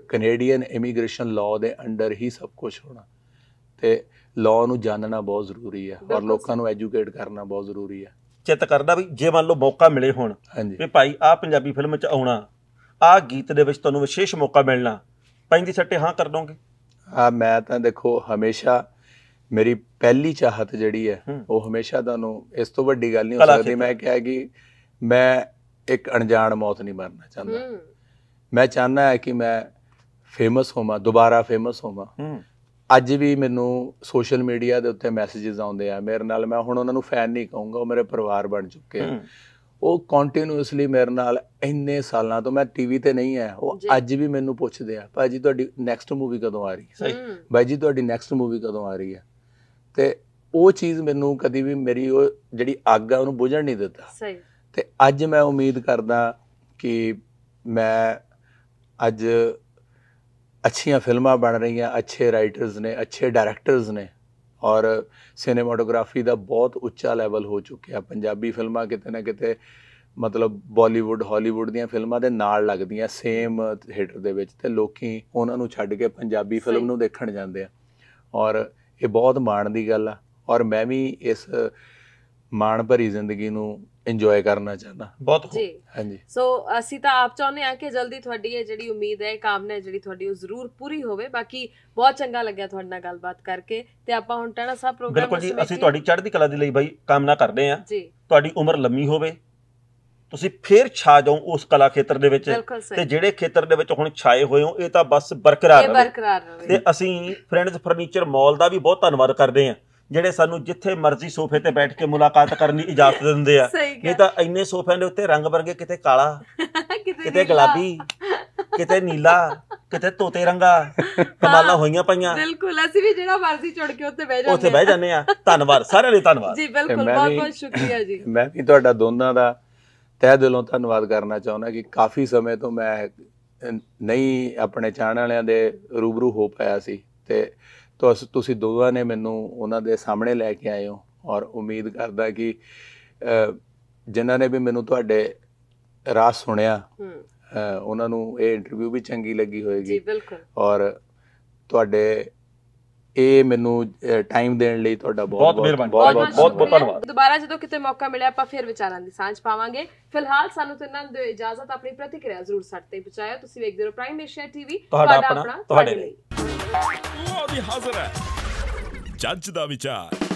ਕੈਨੇਡੀਅਨ ਇਮੀਗ੍ਰੇਸ਼ਨ ਲਾਅ ਦੇ ਅੰਡਰ ਹੀ ਸਭ ਕੁਝ ਹੋਣਾ ਤੇ ਲਾਅ ਨੂੰ ਜਾਣਨਾ ਬਹੁਤ ਜ਼ਰੂਰੀ ਹੈ ਔਰ ਲੋਕਾਂ ਨੂੰ ਐਜੂਕੇਟ ਕਰਨਾ ਬਹੁਤ ਜ਼ਰੂਰੀ ਹੈ ਚਿੱਤ ਕਰਦਾ ਵੀ ਜੇ ਮੰਨ ਲਓ ਮੌਕਾ ਮਿਲੇ ਹੁਣ ਵੀ ਭਾਈ ਆ ਪੰਜਾਬੀ ਫਿਲਮ ਚ ਆਉਣਾ ਆ ਗੀਤ ਦੇ ਵਿੱਚ ਤੁਹਾਨੂੰ ਵਿਸ਼ੇਸ਼ ਮੌਕਾ ਮਿਲਣਾ ਪੈਂਦੀ ਛੱਟੇ ਹਾਂ ਕਰ ਦੋਗੇ ਆ ਮੈਂ ਤਾਂ ਦੇਖੋ ਹਮੇਸ਼ਾ ਮੇਰੀ ਪਹਿਲੀ ਚਾਹਤ ਜਿਹੜੀ ਹੈ ਉਹ ਹਮੇਸ਼ਾ ਤੁਹਾਨੂੰ ਇਸ ਤੋਂ ਵੱਡੀ ਗੱਲ ਨਹੀਂ ਹੋ ਸਕਦੀ ਮੈਂ ਕਿਹਾ ਕਿ ਮੈਂ ਇੱਕ ਅਣਜਾਣ ਮੌਤ ਨਹੀਂ ਮਰਨਾ ਚਾਹੁੰਦਾ ਮੈਂ ਚਾਹਨਾ ਹੈ ਕਿ ਮੈਂ ਫੇਮਸ ਹੋਵਾਂ ਦੁਬਾਰਾ ਫੇਮਸ ਹੋਵਾਂ ਅੱਜ ਵੀ ਮੈਨੂੰ ਸੋਸ਼ਲ ਮੀਡੀਆ ਦੇ ਉੱਤੇ ਮੈਸੇजेस ਆਉਂਦੇ ਆ ਮੇਰੇ ਨਾਲ ਮੈਂ ਹੁਣ ਉਹਨਾਂ ਨੂੰ ਫੈਨ ਨਹੀਂ ਕਹੂੰਗਾ ਉਹ ਮੇਰੇ ਪਰਿਵਾਰ ਬਣ ਚੁੱਕੇ ਆ ਉਹ ਕੰਟੀਨਿਊਸਲੀ ਮੇਰੇ ਨਾਲ ਇੰਨੇ ਸਾਲਾਂ ਤੋਂ ਮੈਂ ਟੀਵੀ ਤੇ ਨਹੀਂ ਆਇਆ ਉਹ ਅੱਜ ਵੀ ਮੈਨੂੰ ਪੁੱਛਦੇ ਆ ਭਾਜੀ ਤੁਹਾਡੀ ਨੈਕਸਟ ਮੂਵੀ ਕਦੋਂ ਆ ਰਹੀ ਹੈ ਸਹੀ ਭਾਈ ਜੀ ਤੁਹਾਡੀ ਨੈਕਸਟ ਮੂਵੀ ਕਦੋਂ ਆ ਰਹੀ ਹੈ ਤੇ ਉਹ ਚੀਜ਼ ਮੈਨੂੰ ਕਦੀ ਵੀ ਮੇਰੀ ਉਹ ਜਿਹੜੀ ਅੱਗ ਆ ਉਹਨੂੰ ਬੁਝਣ ਨਹੀਂ ਦਿੰਦਾ ਸਹੀ ਤੇ ਅੱਜ ਮੈਂ ਉਮੀਦ ਕਰਦਾ ਕਿ ਮੈਂ ਅੱਜ ਅੱਛੀਆਂ ਫਿਲਮਾਂ ਬਣ ਰਹੀਆਂ ਅੱਛੇ ਰਾਈਟਰਸ ਨੇ ਅੱਛੇ ਡਾਇਰੈਕਟਰਸ ਨੇ ਔਰ ਸਿਨੇਮਾਟੋਗ੍ਰਾਫੀ ਦਾ ਬਹੁਤ ਉੱਚਾ ਲੈਵਲ ਹੋ ਚੁੱਕਿਆ ਪੰਜਾਬੀ ਫਿਲਮਾਂ ਕਿਤੇ ਨਾ ਕਿਤੇ ਮਤਲਬ ਬਾਲੀਵੁੱਡ ਹਾਲੀਵੁੱਡ ਦੀਆਂ ਫਿਲਮਾਂ ਦੇ ਨਾਲ ਲੱਗਦੀਆਂ ਸੇਮ ਥੀਏਟਰ ਦੇ ਵਿੱਚ ਤੇ ਲੋਕੀ ਉਹਨਾਂ ਨੂੰ ਛੱਡ ਕੇ ਪੰਜਾਬੀ ਫਿਲਮ ਨੂੰ ਦੇਖਣ ਜਾਂਦੇ ਆ ਔਰ ਇਹ ਬਹੁਤ ਮਾਣ ਦੀ ਗੱਲ ਆ ਔਰ ਮੈਂ ਵੀ ਇਸ ਮਾਣ ਭਰੀ ਜ਼ਿੰਦਗੀ ਨੂੰ ਇੰਜੋਏ ਕਰਨਾ ਚਾਹੁੰਦਾ ਬਹੁਤ ਖੂਬ ਹਾਂਜੀ ਸੋ ਅਸੀਂ ਤਾਂ ਆਪ ਚਾਹੁੰਦੇ ਆ ਕਿ ਜਲਦੀ ਤੁਹਾਡੀ ਇਹ ਜਿਹੜੀ ਉਮੀਦ ਹੈ ਕਾਮਨਾ ਜਿਹੜੀ ਤੁਹਾਡੀ ਉਹ ਜ਼ਰੂਰ ਪੂਰੀ ਹੋਵੇ ਬਾਕੀ ਬਹੁਤ ਚੰਗਾ ਲੱਗਿਆ ਤੁਹਾਡੇ ਨਾਲ ਗੱਲਬਾਤ ਕਰਕੇ ਤੇ ਆਪਾਂ ਹੁਣ ਟਾਣਾ ਸਾਹਿਬ ਪ੍ਰੋਗਰਾਮ ਬਿਲਕੁਲ ਜੀ ਅਸੀਂ ਤੁਹਾਡੀ ਚੜ੍ਹਦੀ ਕਲਾ ਦੇ ਲਈ ਬਾਈ ਕਾਮਨਾ ਕਰਦੇ ਆ ਜੀ ਤੁਹਾਡੀ ਉਮਰ ਲੰਮੀ ਹੋਵੇ ਤੁਸੀਂ ਫੇਰ ਛਾ ਜਾਓ ਉਸ ਕਲਾ ਖੇਤਰ ਦੇ ਵਿੱਚ ਤੇ ਜਿਹੜੇ ਖੇਤਰ ਦੇ ਵਿੱਚ ਹੁਣ ਛਾਏ ਹੋਏ ਹੋ ਇਹ ਤਾਂ ਬਸ ਬਰਕਰਾਰ ਰਹੇ ਤੇ ਅਸੀਂ ਫਰੈਂਡਸ ਫਰਨੀਚਰ ਮਾਲ ਦਾ ਵੀ ਬਹੁਤ ਧੰਨਵਾਦ ਕਰਦੇ ਆ ਜਿਹੜੇ ਸਾਨੂੰ ਜਿੱਥੇ ਮਰਜ਼ੀ ਸੋਫੇ ਤੇ ਬੈਠ ਕੇ ਮੁਲਾਕਾਤ ਕਰਨ ਦੀ ਇਜਾਜ਼ਤ ਦਿੰਦੇ ਆ ਨਹੀਂ ਤਾਂ ਇੰਨੇ ਸੋਫਿਆਂ ਦੇ ਉੱਤੇ ਰੰਗ ਵਰਗੇ ਕਿਤੇ ਕਾਲਾ ਕਿਤੇ ਗੁਲਾਬੀ ਕਿਤੇ ਨੀਲਾ ਕਿਤੇ ਤੋਤੇ ਰੰਗਾ ਕਮਾਲਾ ਹੋਈਆਂ ਪਈਆਂ ਬਿਲਕੁਲ ਅਸੀਂ ਵੀ ਜਿਹੜਾ ਮਰਜ਼ੀ ਚੜ ਕੇ ਉੱਤੇ ਬਹਿ ਜਾਂਦੇ ਉੱਥੇ ਬਹਿ ਜਾਂਦੇ ਆ ਧੰਨਵਾਦ ਸਾਰਿਆਂ ਲਈ ਧੰਨਵਾਦ ਜੀ ਬਿਲਕੁਲ ਬਹੁਤ ਬਹੁਤ ਸ਼ੁਕਰੀਆ ਜੀ ਮੈਂ ਵੀ ਤੁਹਾਡਾ ਦੋਨਾਂ ਦਾ ਤਹਿ ਦਿਲੋਂ ਧੰਨਵਾਦ ਕਰਨਾ ਚਾਹੁੰਦਾ ਕਿ ਕਾਫੀ ਸਮੇਂ ਤੋਂ ਮੈਂ ਨਹੀਂ ਆਪਣੇ ਚਾਹਣ ਵਾਲਿਆਂ ਦੇ ਰੂਬਰੂ ਹੋ ਪਾਇਆ ਸੀ ਤੇ ਤਾਂ ਤੁਸੀਂ ਦੋਵਾਂ ਨੇ ਮੈਨੂੰ ਉਹਨਾਂ ਦੇ ਸਾਹਮਣੇ ਲੈ ਕੇ ਆਏ ਹੋ ਔਰ ਉਮੀਦ ਕਰਦਾ ਕਿ ਜਿਨ੍ਹਾਂ ਨੇ ਵੀ ਮੈਨੂੰ ਤੁਹਾਡੇ ਰਾਹ ਸੁਣਿਆ ਉਹਨਾਂ ਨੂੰ ਇਹ ਇੰਟਰਵਿਊ ਵੀ ਚੰਗੀ ਲੱਗੀ ਹੋਵੇਗੀ ਜੀ ਬਿਲਕੁਲ ਔਰ ਤੁਹਾਡੇ ਇਹ ਮੈਨੂੰ ਟਾਈਮ ਦੇਣ ਲਈ ਤੁਹਾਡਾ ਬਹੁਤ ਬਹੁਤ ਬਹੁਤ ਬਹੁਤ ਬਹੁਤ ਧੰਨਵਾਦ ਦੁਬਾਰਾ ਜਦੋਂ ਕਿਤੇ ਮੌਕਾ ਮਿਲਿਆ ਆਪਾਂ ਫਿਰ ਵਿਚਾਰਾਂ ਦੀ ਸਾਂਝ ਪਾਵਾਂਗੇ ਫਿਲਹਾਲ ਸਾਨੂੰ ਤਿੰਨਾਂ ਨੂੰ ਇਜਾਜ਼ਤ ਆਪਣੀ ਪ੍ਰਤੀਕਿਰਿਆ ਜ਼ਰੂਰ ਸਾਡੇ ਤੇ ਪਹੁੰਚਾਇਓ ਤੁਸੀਂ ਵੇਖਦੇ ਰਹੋ ਪ੍ਰਾਈਮ ਏਸ਼ੀਆ ਟੀਵੀ ਤੁਹਾਡਾ ਆਪਣਾ ਤੁਹਾਡੇ ਲਈ 어디 하서라 잔치다 미자